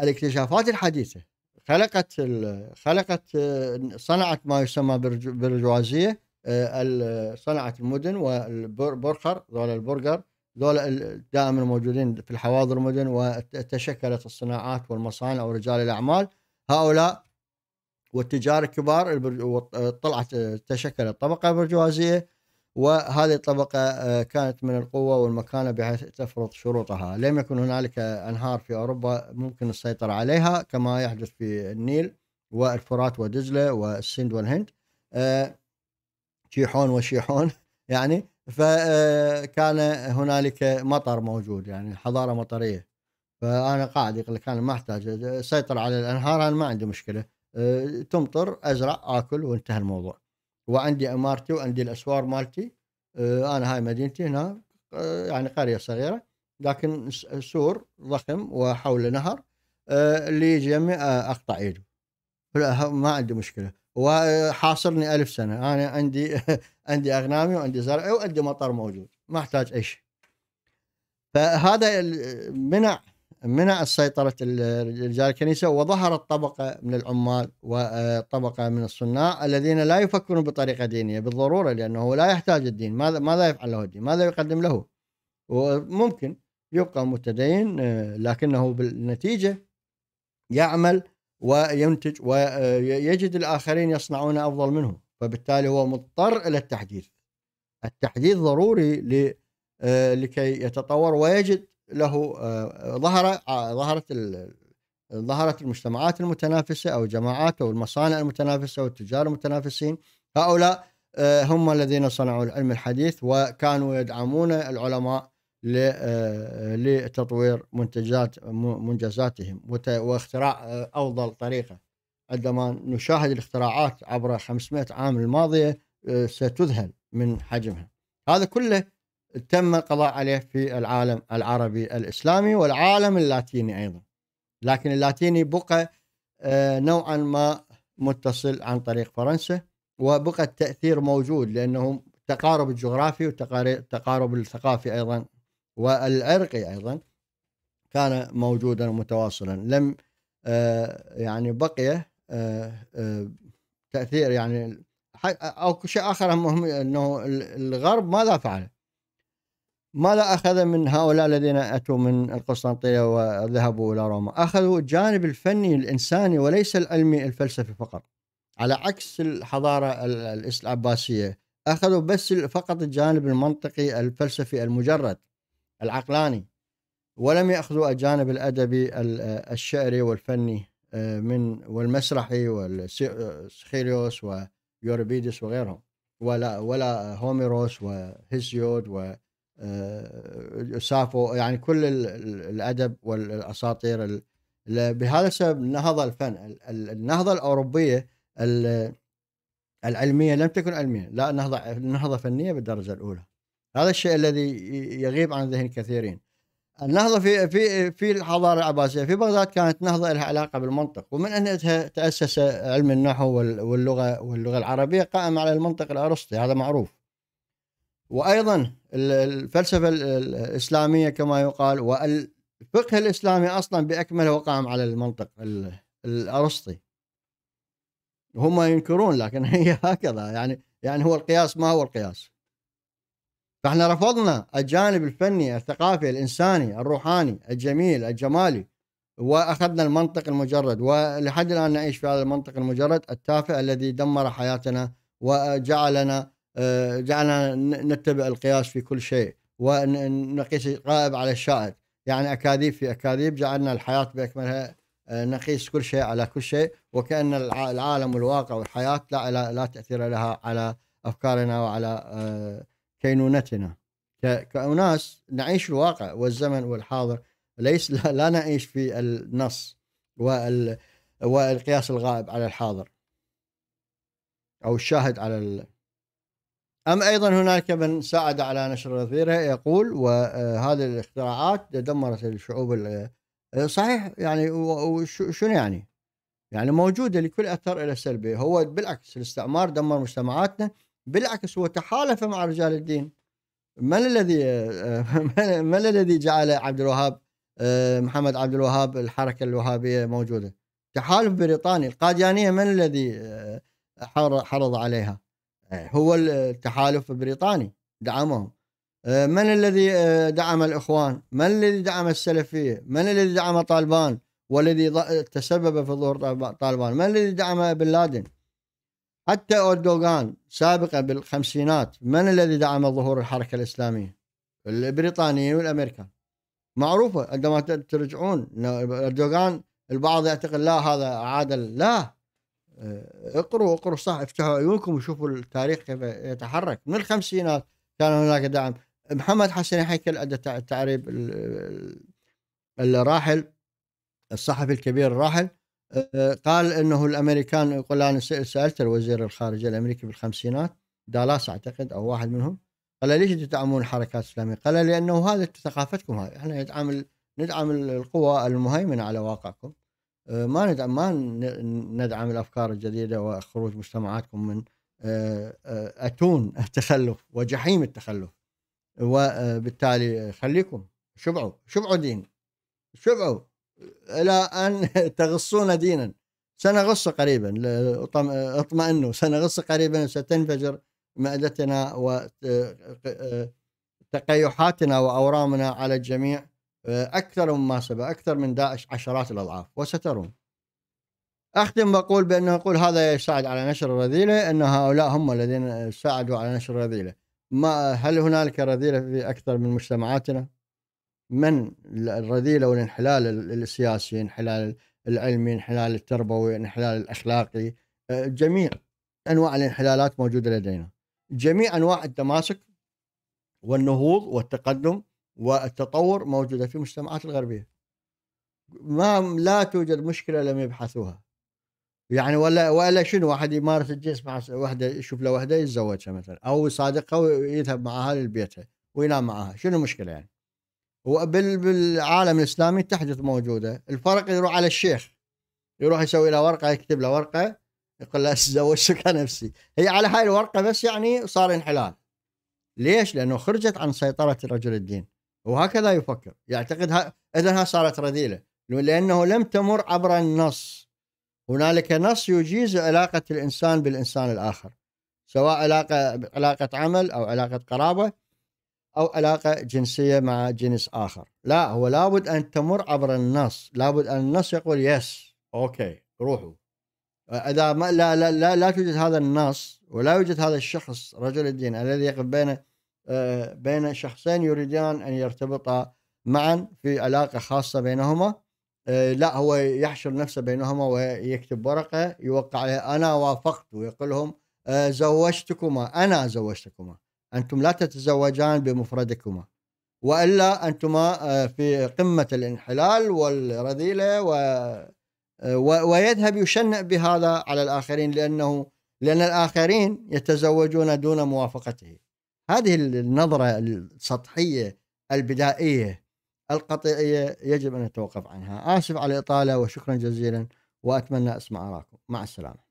A: الاكتشافات الحديثه خلقت خلقت آه، صنعت ما يسمى برجوازيه آه، صنعت المدن والبرخر ذول البرجر ذول دائما موجودين في الحواضر المدن وتشكلت الصناعات والمصانع ورجال الاعمال هؤلاء والتجار الكبار طلعت آه، تشكلت طبقه برجوازيه وهذه الطبقة آه، كانت من القوة والمكانة بحيث تفرض شروطها لم يكن هنالك أنهار في أوروبا ممكن السيطرة عليها كما يحدث في النيل والفرات ودجلة والسند والهند شيحون آه، وشيحون يعني فكان آه، هنالك مطر موجود يعني حضارة مطرية فأنا قاعد يقول لك أنا ما أحتاج أسيطر على الأنهار أنا ما عندي مشكلة تمطر أزرع آكل وانتهى الموضوع وعندي امارتي وعندي الاسوار مالتي آه، انا هاي مدينتي هنا آه، يعني قريه صغيره لكن سور ضخم وحوله نهر آه، اللي يمي اقطع ايده ما عندي مشكله وحاصرني ألف سنه انا عندي عندي اغنامي وعندي زرعي وعندي مطر موجود ما احتاج اي شيء فهذا منع منع السيطرة رجال الكنيسة وظهرت طبقة من العمال وطبقة آه، من الصناع الذين لا يفكرون بطريقة دينية بالضرورة لأنه لا يحتاج الدين ماذا ماذا يفعل له الدين ماذا يقدم له وممكن يبقى متدين آه، لكنه بالنتيجة يعمل وينتج ويجد آه، الآخرين يصنعون أفضل منه فبالتالي هو مضطر إلى التحديث التحديث ضروري لكي يتطور ويجد له آه، آه، ظهر آه، ظهرت ظهرت المجتمعات المتنافسة أو الجماعات أو المصانع المتنافسة والتجار المتنافسين هؤلاء هم الذين صنعوا العلم الحديث وكانوا يدعمون العلماء لتطوير منتجات منجزاتهم واختراع أفضل طريقة عندما نشاهد الاختراعات عبر 500 عام الماضية ستذهل من حجمها هذا كله تم القضاء عليه في العالم العربي الاسلامي والعالم اللاتيني ايضا. لكن اللاتيني بقى آه، نوعا ما متصل عن طريق فرنسا وبقى التاثير موجود لانه التقارب الجغرافي والتقارب الثقافي ايضا والعرقي ايضا كان موجودا متواصلا لم آه، يعني بقي آه، تاثير يعني او شيء اخر مهم انه الغرب ماذا فعل؟ ماذا أخذ من هؤلاء الذين أتوا من القسطنطينية وذهبوا إلى روما أخذوا الجانب الفني الإنساني وليس العلمي الفلسفي فقط على عكس الحضارة العباسية أخذوا بس فقط الجانب المنطقي الفلسفي المجرد العقلاني ولم يأخذوا الجانب الأدبي الشعري والفني آه، من والمسرحي والسخيريوس ويوربيدس وغيرهم ولا ولا هوميروس وهيسيود آه، سافو يعني كل الادب والاساطير بهذا السبب نهض الفن النهضه الاوروبيه العلميه لم تكن علميه لا نهضه نهضه فنيه بالدرجه الاولى هذا الشيء الذي يغيب عن ذهن كثيرين النهضه في في في الحضاره العباسيه في بغداد كانت نهضه لها علاقه بالمنطق ومن ان تاسس علم النحو واللغه واللغه العربيه قائم على المنطق الارسطي هذا معروف وايضا الفلسفه الاسلاميه كما يقال والفقه الاسلامي اصلا باكمله وقام على المنطق الارسطي هم ينكرون لكن هي هكذا يعني يعني هو القياس ما هو القياس فاحنا رفضنا الجانب الفني الثقافي الانساني الروحاني الجميل الجمالي واخذنا المنطق المجرد ولحد الان نعيش في هذا المنطق المجرد التافه الذي دمر حياتنا وجعلنا آه، جعلنا نتبع القياس في كل شيء ونقيس الغائب على الشاهد يعني أكاذيب في أكاذيب جعلنا الحياة بأكملها آه، نقيس كل شيء على كل شيء وكأن العالم والواقع والحياة لا, لا, لا تأثير لها على أفكارنا وعلى آه، كينونتنا كأناس نعيش الواقع والزمن والحاضر ليس لا, لا نعيش في النص وال والقياس الغائب على الحاضر أو الشاهد على أم أيضا هناك من ساعد على نشر نظيره يقول وهذه آه، الاختراعات دمرت الشعوب آه، صحيح يعني شنو يعني؟ يعني موجودة لكل أثر إلى سلبي هو بالعكس الاستعمار دمر مجتمعاتنا بالعكس هو تحالف مع رجال الدين من الذي آه، من الذي جعل عبد الوهاب محمد عبد الوهاب الحركة الوهابية موجودة تحالف بريطاني القاديانية من الذي حرض عليها إيه، هو التحالف البريطاني دعمهم إيه، من الذي إيه، دعم الإخوان من الذي دعم السلفية من الذي دعم طالبان والذي تسبب في ظهور طالبان من الذي دعم بن لادن حتى أردوغان سابقا بالخمسينات من الذي دعم ظهور الحركة الإسلامية البريطانيين والأمريكان معروفة عندما ترجعون أردوغان البعض يعتقد لا هذا عادل لا آه، اقروا اقروا صح افتحوا عيونكم وشوفوا التاريخ كيف يتحرك من الخمسينات كان هناك دعم محمد حسن حيكل ادى تعريب الراحل الصحفي الكبير الراحل آه، قال انه الامريكان يقول انا سالت الوزير الخارجيه الامريكي بالخمسينات دالاس اعتقد او واحد منهم قال ليش تدعمون الحركات الاسلاميه؟ قال لانه هذا ثقافتكم هذه احنا ندعم ندعم القوى المهيمنه على واقعكم آه، ما ندعم ما ندعم الافكار الجديده وخروج مجتمعاتكم من آه، آه، اتون التخلف وجحيم التخلف وبالتالي خليكم شبعوا شبعوا دين شبعوا الى ان تغصون دينا سنغص قريبا اطمئنوا سنغص قريبا ستنفجر مأدتنا وتقيحاتنا واورامنا على الجميع آه، أكثر سبق أكثر من داعش عشرات الأضعاف وسترون أختم بقول بأنه يقول هذا يساعد على نشر الرذيلة أن هؤلاء هم الذين ساعدوا على نشر الرذيلة ما هل هنالك رذيلة في أكثر من مجتمعاتنا من الرذيلة والانحلال السياسي انحلال العلمي انحلال التربوي انحلال الأخلاقي آه، جميع أنواع الانحلالات موجودة لدينا جميع أنواع التماسك والنهوض والتقدم والتطور موجودة في المجتمعات الغربية ما لا توجد مشكلة لم يبحثوها يعني ولا ولا شنو واحد يمارس الجنس مع وحده يشوف له وحده يتزوجها مثلا او يصادقها ويذهب معها لبيتها وينام معها شنو المشكله يعني؟ وبالعالم الاسلامي تحدث موجوده الفرق يروح على الشيخ يروح يسوي له ورقه يكتب له ورقه يقول له تزوجتك نفسي هي على هاي الورقه بس يعني صار انحلال ليش؟ لانه خرجت عن سيطره رجل الدين وهكذا يفكر يعتقد ها... اذا صارت رذيله لانه لم تمر عبر النص هنالك نص يجيز علاقه الانسان بالانسان الاخر سواء علاقه علاقه عمل او علاقه قرابه او علاقه جنسيه مع جنس اخر لا هو لابد ان تمر عبر النص لابد ان النص يقول يس اوكي روحوا اذا ما لا لا لا, لا توجد هذا النص ولا يوجد هذا الشخص رجل الدين الذي يقف بينه بين شخصين يريدان أن يرتبطا معا في علاقة خاصة بينهما لا هو يحشر نفسه بينهما ويكتب ورقة يوقع عليها أنا وافقت ويقول لهم زوجتكما أنا زوجتكما أنتم لا تتزوجان بمفردكما والا انتما آه، في قمه الانحلال والرذيله و آه، ويذهب يشنع بهذا على الاخرين لانه لان الاخرين يتزوجون دون موافقته هذه النظرة السطحية البدائية القطيعية يجب أن نتوقف عنها آسف على الإطالة وشكرا جزيلا وأتمنى أسمع آراءكم مع السلامة